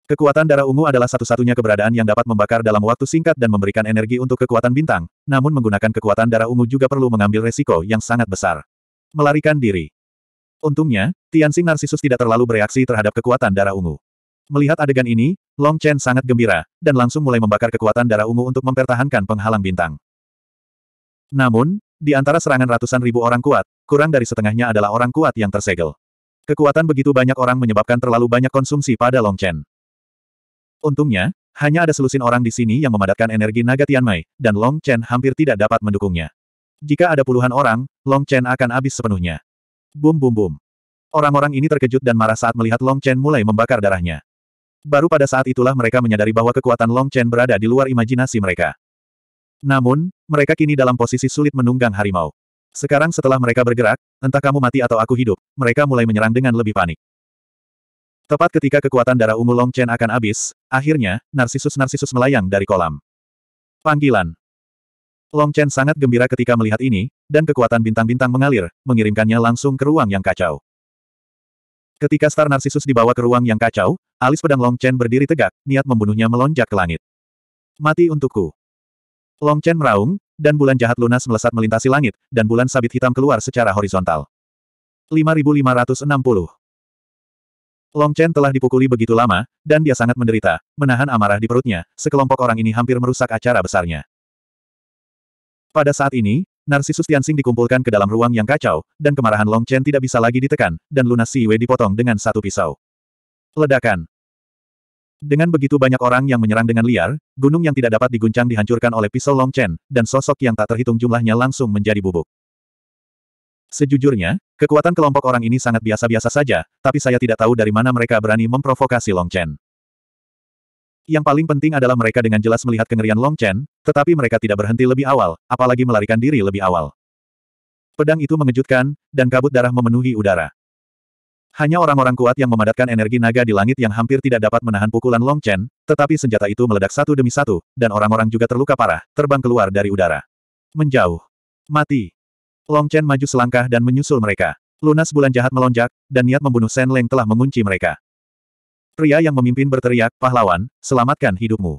Kekuatan darah ungu adalah satu-satunya keberadaan yang dapat membakar dalam waktu singkat dan memberikan energi untuk kekuatan bintang, namun menggunakan kekuatan darah ungu juga perlu mengambil resiko yang sangat besar. Melarikan diri. Untungnya, Tianxing Narsisus tidak terlalu bereaksi terhadap kekuatan darah ungu. Melihat adegan ini, Long Chen sangat gembira, dan langsung mulai membakar kekuatan darah ungu untuk mempertahankan penghalang bintang. Namun, di antara serangan ratusan ribu orang kuat, kurang dari setengahnya adalah orang kuat yang tersegel. Kekuatan begitu banyak orang menyebabkan terlalu banyak konsumsi pada Long Chen. Untungnya, hanya ada selusin orang di sini yang memadatkan energi naga Tianmai, dan Long Chen hampir tidak dapat mendukungnya. Jika ada puluhan orang, Long Chen akan habis sepenuhnya. Bum bum bum. Orang-orang ini terkejut dan marah saat melihat Long Chen mulai membakar darahnya. Baru pada saat itulah mereka menyadari bahwa kekuatan Long Chen berada di luar imajinasi mereka. Namun, mereka kini dalam posisi sulit menunggang harimau. Sekarang setelah mereka bergerak, entah kamu mati atau aku hidup, mereka mulai menyerang dengan lebih panik. Tepat ketika kekuatan darah ungu Long Chen akan habis, akhirnya, Narsisus-Narsisus melayang dari kolam. Panggilan. Long Chen sangat gembira ketika melihat ini, dan kekuatan bintang-bintang mengalir, mengirimkannya langsung ke ruang yang kacau. Ketika star Narsisus dibawa ke ruang yang kacau, Alis pedang Long Chen berdiri tegak, niat membunuhnya melonjak ke langit. Mati untukku. Long Chen meraung, dan bulan jahat lunas melesat melintasi langit, dan bulan sabit hitam keluar secara horizontal. 5560 Long Chen telah dipukuli begitu lama, dan dia sangat menderita, menahan amarah di perutnya, sekelompok orang ini hampir merusak acara besarnya. Pada saat ini, Narsisus Tianxing dikumpulkan ke dalam ruang yang kacau, dan kemarahan Long Chen tidak bisa lagi ditekan, dan lunas Siwe dipotong dengan satu pisau. Ledakan. Dengan begitu banyak orang yang menyerang dengan liar, gunung yang tidak dapat diguncang dihancurkan oleh pisau Long Chen, dan sosok yang tak terhitung jumlahnya langsung menjadi bubuk. Sejujurnya, kekuatan kelompok orang ini sangat biasa-biasa saja, tapi saya tidak tahu dari mana mereka berani memprovokasi Long Chen. Yang paling penting adalah mereka dengan jelas melihat kengerian Long Chen, tetapi mereka tidak berhenti lebih awal, apalagi melarikan diri lebih awal. Pedang itu mengejutkan, dan kabut darah memenuhi udara. Hanya orang-orang kuat yang memadatkan energi naga di langit yang hampir tidak dapat menahan pukulan Long Chen, tetapi senjata itu meledak satu demi satu, dan orang-orang juga terluka parah, terbang keluar dari udara. Menjauh. Mati. Long Chen maju selangkah dan menyusul mereka. Lunas bulan jahat melonjak, dan niat membunuh Shen Leng telah mengunci mereka. Pria yang memimpin berteriak, pahlawan, selamatkan hidupmu.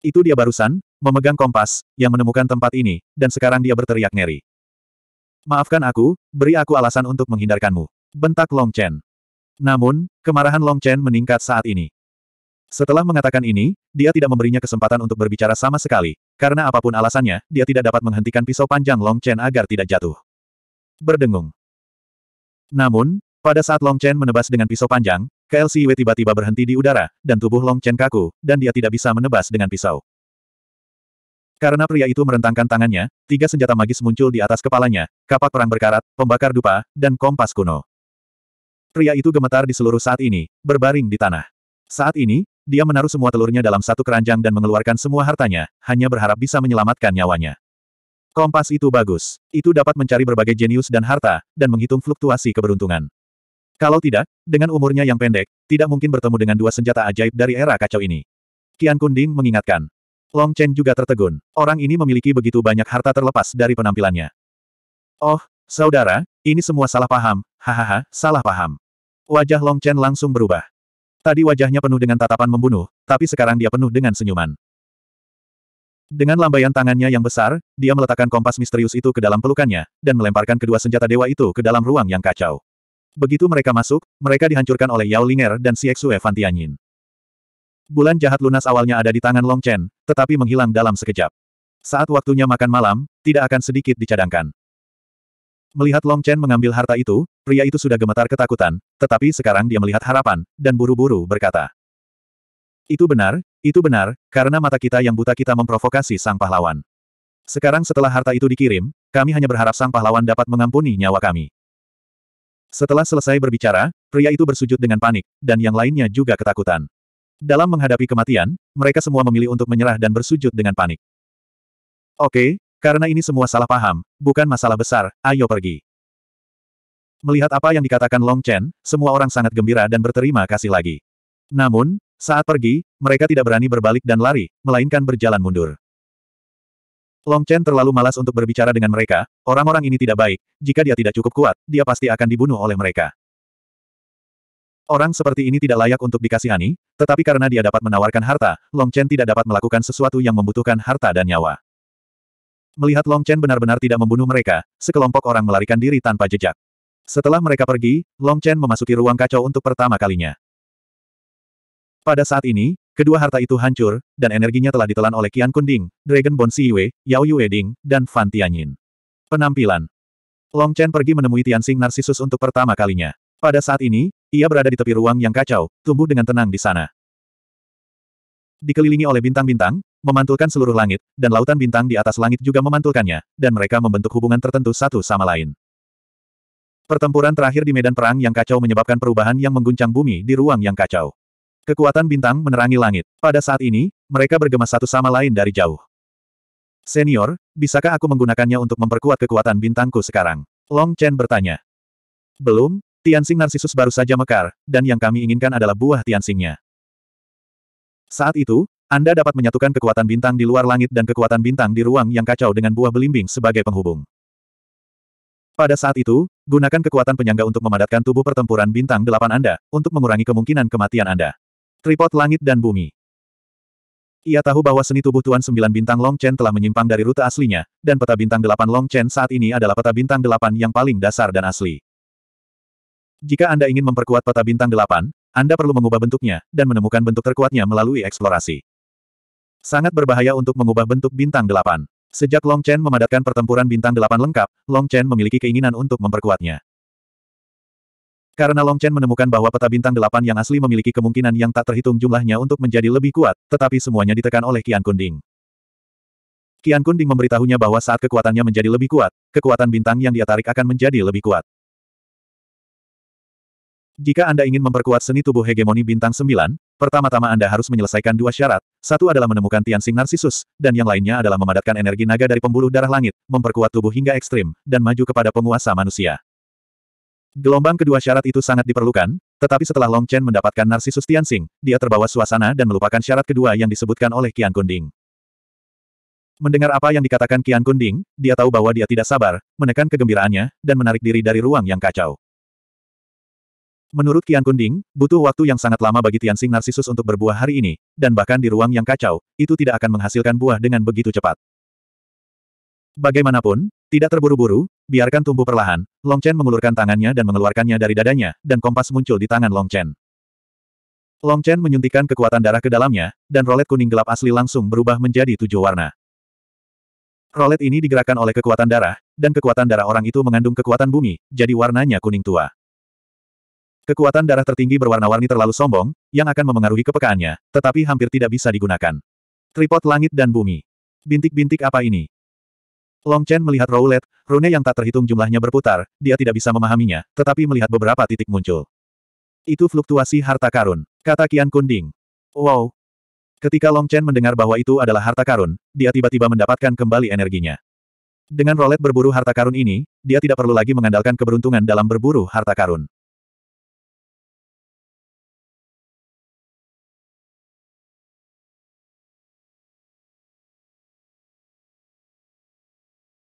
Itu dia barusan, memegang kompas, yang menemukan tempat ini, dan sekarang dia berteriak ngeri. Maafkan aku, beri aku alasan untuk menghindarkanmu. Bentak Long Chen. Namun, kemarahan Long Chen meningkat saat ini. Setelah mengatakan ini, dia tidak memberinya kesempatan untuk berbicara sama sekali, karena apapun alasannya, dia tidak dapat menghentikan pisau panjang Long Chen agar tidak jatuh. Berdengung. Namun, pada saat Long Chen menebas dengan pisau panjang, KLCW tiba-tiba berhenti di udara, dan tubuh Long Chen kaku, dan dia tidak bisa menebas dengan pisau. Karena pria itu merentangkan tangannya, tiga senjata magis muncul di atas kepalanya, kapak perang berkarat, pembakar dupa, dan kompas kuno. Pria itu gemetar di seluruh saat ini, berbaring di tanah. Saat ini, dia menaruh semua telurnya dalam satu keranjang dan mengeluarkan semua hartanya, hanya berharap bisa menyelamatkan nyawanya. Kompas itu bagus. Itu dapat mencari berbagai jenius dan harta, dan menghitung fluktuasi keberuntungan. Kalau tidak, dengan umurnya yang pendek, tidak mungkin bertemu dengan dua senjata ajaib dari era kacau ini. Kian Kunding mengingatkan. Long Chen juga tertegun. Orang ini memiliki begitu banyak harta terlepas dari penampilannya. Oh, saudara, ini semua salah paham, hahaha, salah paham. Wajah Long Chen langsung berubah. Tadi wajahnya penuh dengan tatapan membunuh, tapi sekarang dia penuh dengan senyuman. Dengan lambaian tangannya yang besar, dia meletakkan kompas misterius itu ke dalam pelukannya, dan melemparkan kedua senjata dewa itu ke dalam ruang yang kacau. Begitu mereka masuk, mereka dihancurkan oleh Yao Linger dan Xue Fan Tianyin. Bulan jahat lunas awalnya ada di tangan Long Chen, tetapi menghilang dalam sekejap. Saat waktunya makan malam, tidak akan sedikit dicadangkan. Melihat Long Chen mengambil harta itu, pria itu sudah gemetar ketakutan, tetapi sekarang dia melihat harapan, dan buru-buru berkata. Itu benar, itu benar, karena mata kita yang buta kita memprovokasi sang pahlawan. Sekarang setelah harta itu dikirim, kami hanya berharap sang pahlawan dapat mengampuni nyawa kami. Setelah selesai berbicara, pria itu bersujud dengan panik, dan yang lainnya juga ketakutan. Dalam menghadapi kematian, mereka semua memilih untuk menyerah dan bersujud dengan panik. Oke, karena ini semua salah paham, bukan masalah besar, ayo pergi. Melihat apa yang dikatakan Long Chen, semua orang sangat gembira dan berterima kasih lagi. Namun, saat pergi, mereka tidak berani berbalik dan lari, melainkan berjalan mundur. Long Chen terlalu malas untuk berbicara dengan mereka, orang-orang ini tidak baik, jika dia tidak cukup kuat, dia pasti akan dibunuh oleh mereka. Orang seperti ini tidak layak untuk dikasihani, tetapi karena dia dapat menawarkan harta, Long Chen tidak dapat melakukan sesuatu yang membutuhkan harta dan nyawa. Melihat Long Chen benar-benar tidak membunuh mereka, sekelompok orang melarikan diri tanpa jejak. Setelah mereka pergi, Long Chen memasuki ruang kacau untuk pertama kalinya. Pada saat ini, kedua harta itu hancur, dan energinya telah ditelan oleh Qian Kunding, Dragon Bone Yue, Yao Yue Ding, dan Fan Tianyin. Penampilan Long Chen pergi menemui Tianxing Narcissus untuk pertama kalinya. Pada saat ini, ia berada di tepi ruang yang kacau, tumbuh dengan tenang di sana. Dikelilingi oleh bintang-bintang, memantulkan seluruh langit, dan lautan bintang di atas langit juga memantulkannya, dan mereka membentuk hubungan tertentu satu sama lain. Pertempuran terakhir di medan perang yang kacau menyebabkan perubahan yang mengguncang bumi di ruang yang kacau. Kekuatan bintang menerangi langit. Pada saat ini, mereka bergema satu sama lain dari jauh. Senior, bisakah aku menggunakannya untuk memperkuat kekuatan bintangku sekarang? Long Chen bertanya. Belum, Tianxing Narsisus baru saja mekar, dan yang kami inginkan adalah buah Tianxingnya. Saat itu, anda dapat menyatukan kekuatan bintang di luar langit dan kekuatan bintang di ruang yang kacau dengan buah belimbing sebagai penghubung. Pada saat itu, gunakan kekuatan penyangga untuk memadatkan tubuh pertempuran bintang delapan Anda, untuk mengurangi kemungkinan kematian Anda. Tripod langit dan bumi. Ia tahu bahwa seni tubuh Tuan Sembilan Bintang Long Chen telah menyimpang dari rute aslinya, dan peta bintang delapan Long Chen saat ini adalah peta bintang delapan yang paling dasar dan asli. Jika Anda ingin memperkuat peta bintang delapan, Anda perlu mengubah bentuknya, dan menemukan bentuk terkuatnya melalui eksplorasi. Sangat berbahaya untuk mengubah bentuk bintang delapan. Sejak Long Chen memadatkan pertempuran bintang delapan lengkap, Long Chen memiliki keinginan untuk memperkuatnya. Karena Long Chen menemukan bahwa peta bintang delapan yang asli memiliki kemungkinan yang tak terhitung jumlahnya untuk menjadi lebih kuat, tetapi semuanya ditekan oleh Qian Kunding. Qian Kunding memberitahunya bahwa saat kekuatannya menjadi lebih kuat, kekuatan bintang yang dia tarik akan menjadi lebih kuat. Jika Anda ingin memperkuat seni tubuh hegemoni bintang sembilan. Pertama-tama Anda harus menyelesaikan dua syarat, satu adalah menemukan Tianxing Narsisus, dan yang lainnya adalah memadatkan energi naga dari pembuluh darah langit, memperkuat tubuh hingga ekstrim, dan maju kepada penguasa manusia. Gelombang kedua syarat itu sangat diperlukan, tetapi setelah Long Chen mendapatkan Narsisus Tianxing, dia terbawa suasana dan melupakan syarat kedua yang disebutkan oleh Qian Kunding. Mendengar apa yang dikatakan Qian Kunding, dia tahu bahwa dia tidak sabar, menekan kegembiraannya, dan menarik diri dari ruang yang kacau. Menurut Qian Kunding, butuh waktu yang sangat lama bagi Tianxing Narsisus untuk berbuah hari ini, dan bahkan di ruang yang kacau, itu tidak akan menghasilkan buah dengan begitu cepat. Bagaimanapun, tidak terburu-buru, biarkan tumbuh perlahan, Long Chen mengulurkan tangannya dan mengeluarkannya dari dadanya, dan kompas muncul di tangan Long Chen. Long Chen menyuntikkan kekuatan darah ke dalamnya, dan rolet kuning gelap asli langsung berubah menjadi tujuh warna. Rolet ini digerakkan oleh kekuatan darah, dan kekuatan darah orang itu mengandung kekuatan bumi, jadi warnanya kuning tua. Kekuatan darah tertinggi berwarna-warni terlalu sombong, yang akan memengaruhi kepekaannya, tetapi hampir tidak bisa digunakan. Tripod langit dan bumi. Bintik-bintik apa ini? Long Chen melihat roulette, rune yang tak terhitung jumlahnya berputar, dia tidak bisa memahaminya, tetapi melihat beberapa titik muncul. Itu fluktuasi harta karun, kata Kian Kunding. Wow. Ketika Long Chen mendengar bahwa itu adalah harta karun, dia tiba-tiba mendapatkan kembali energinya. Dengan roulette berburu harta karun ini, dia tidak perlu lagi mengandalkan keberuntungan dalam berburu harta karun.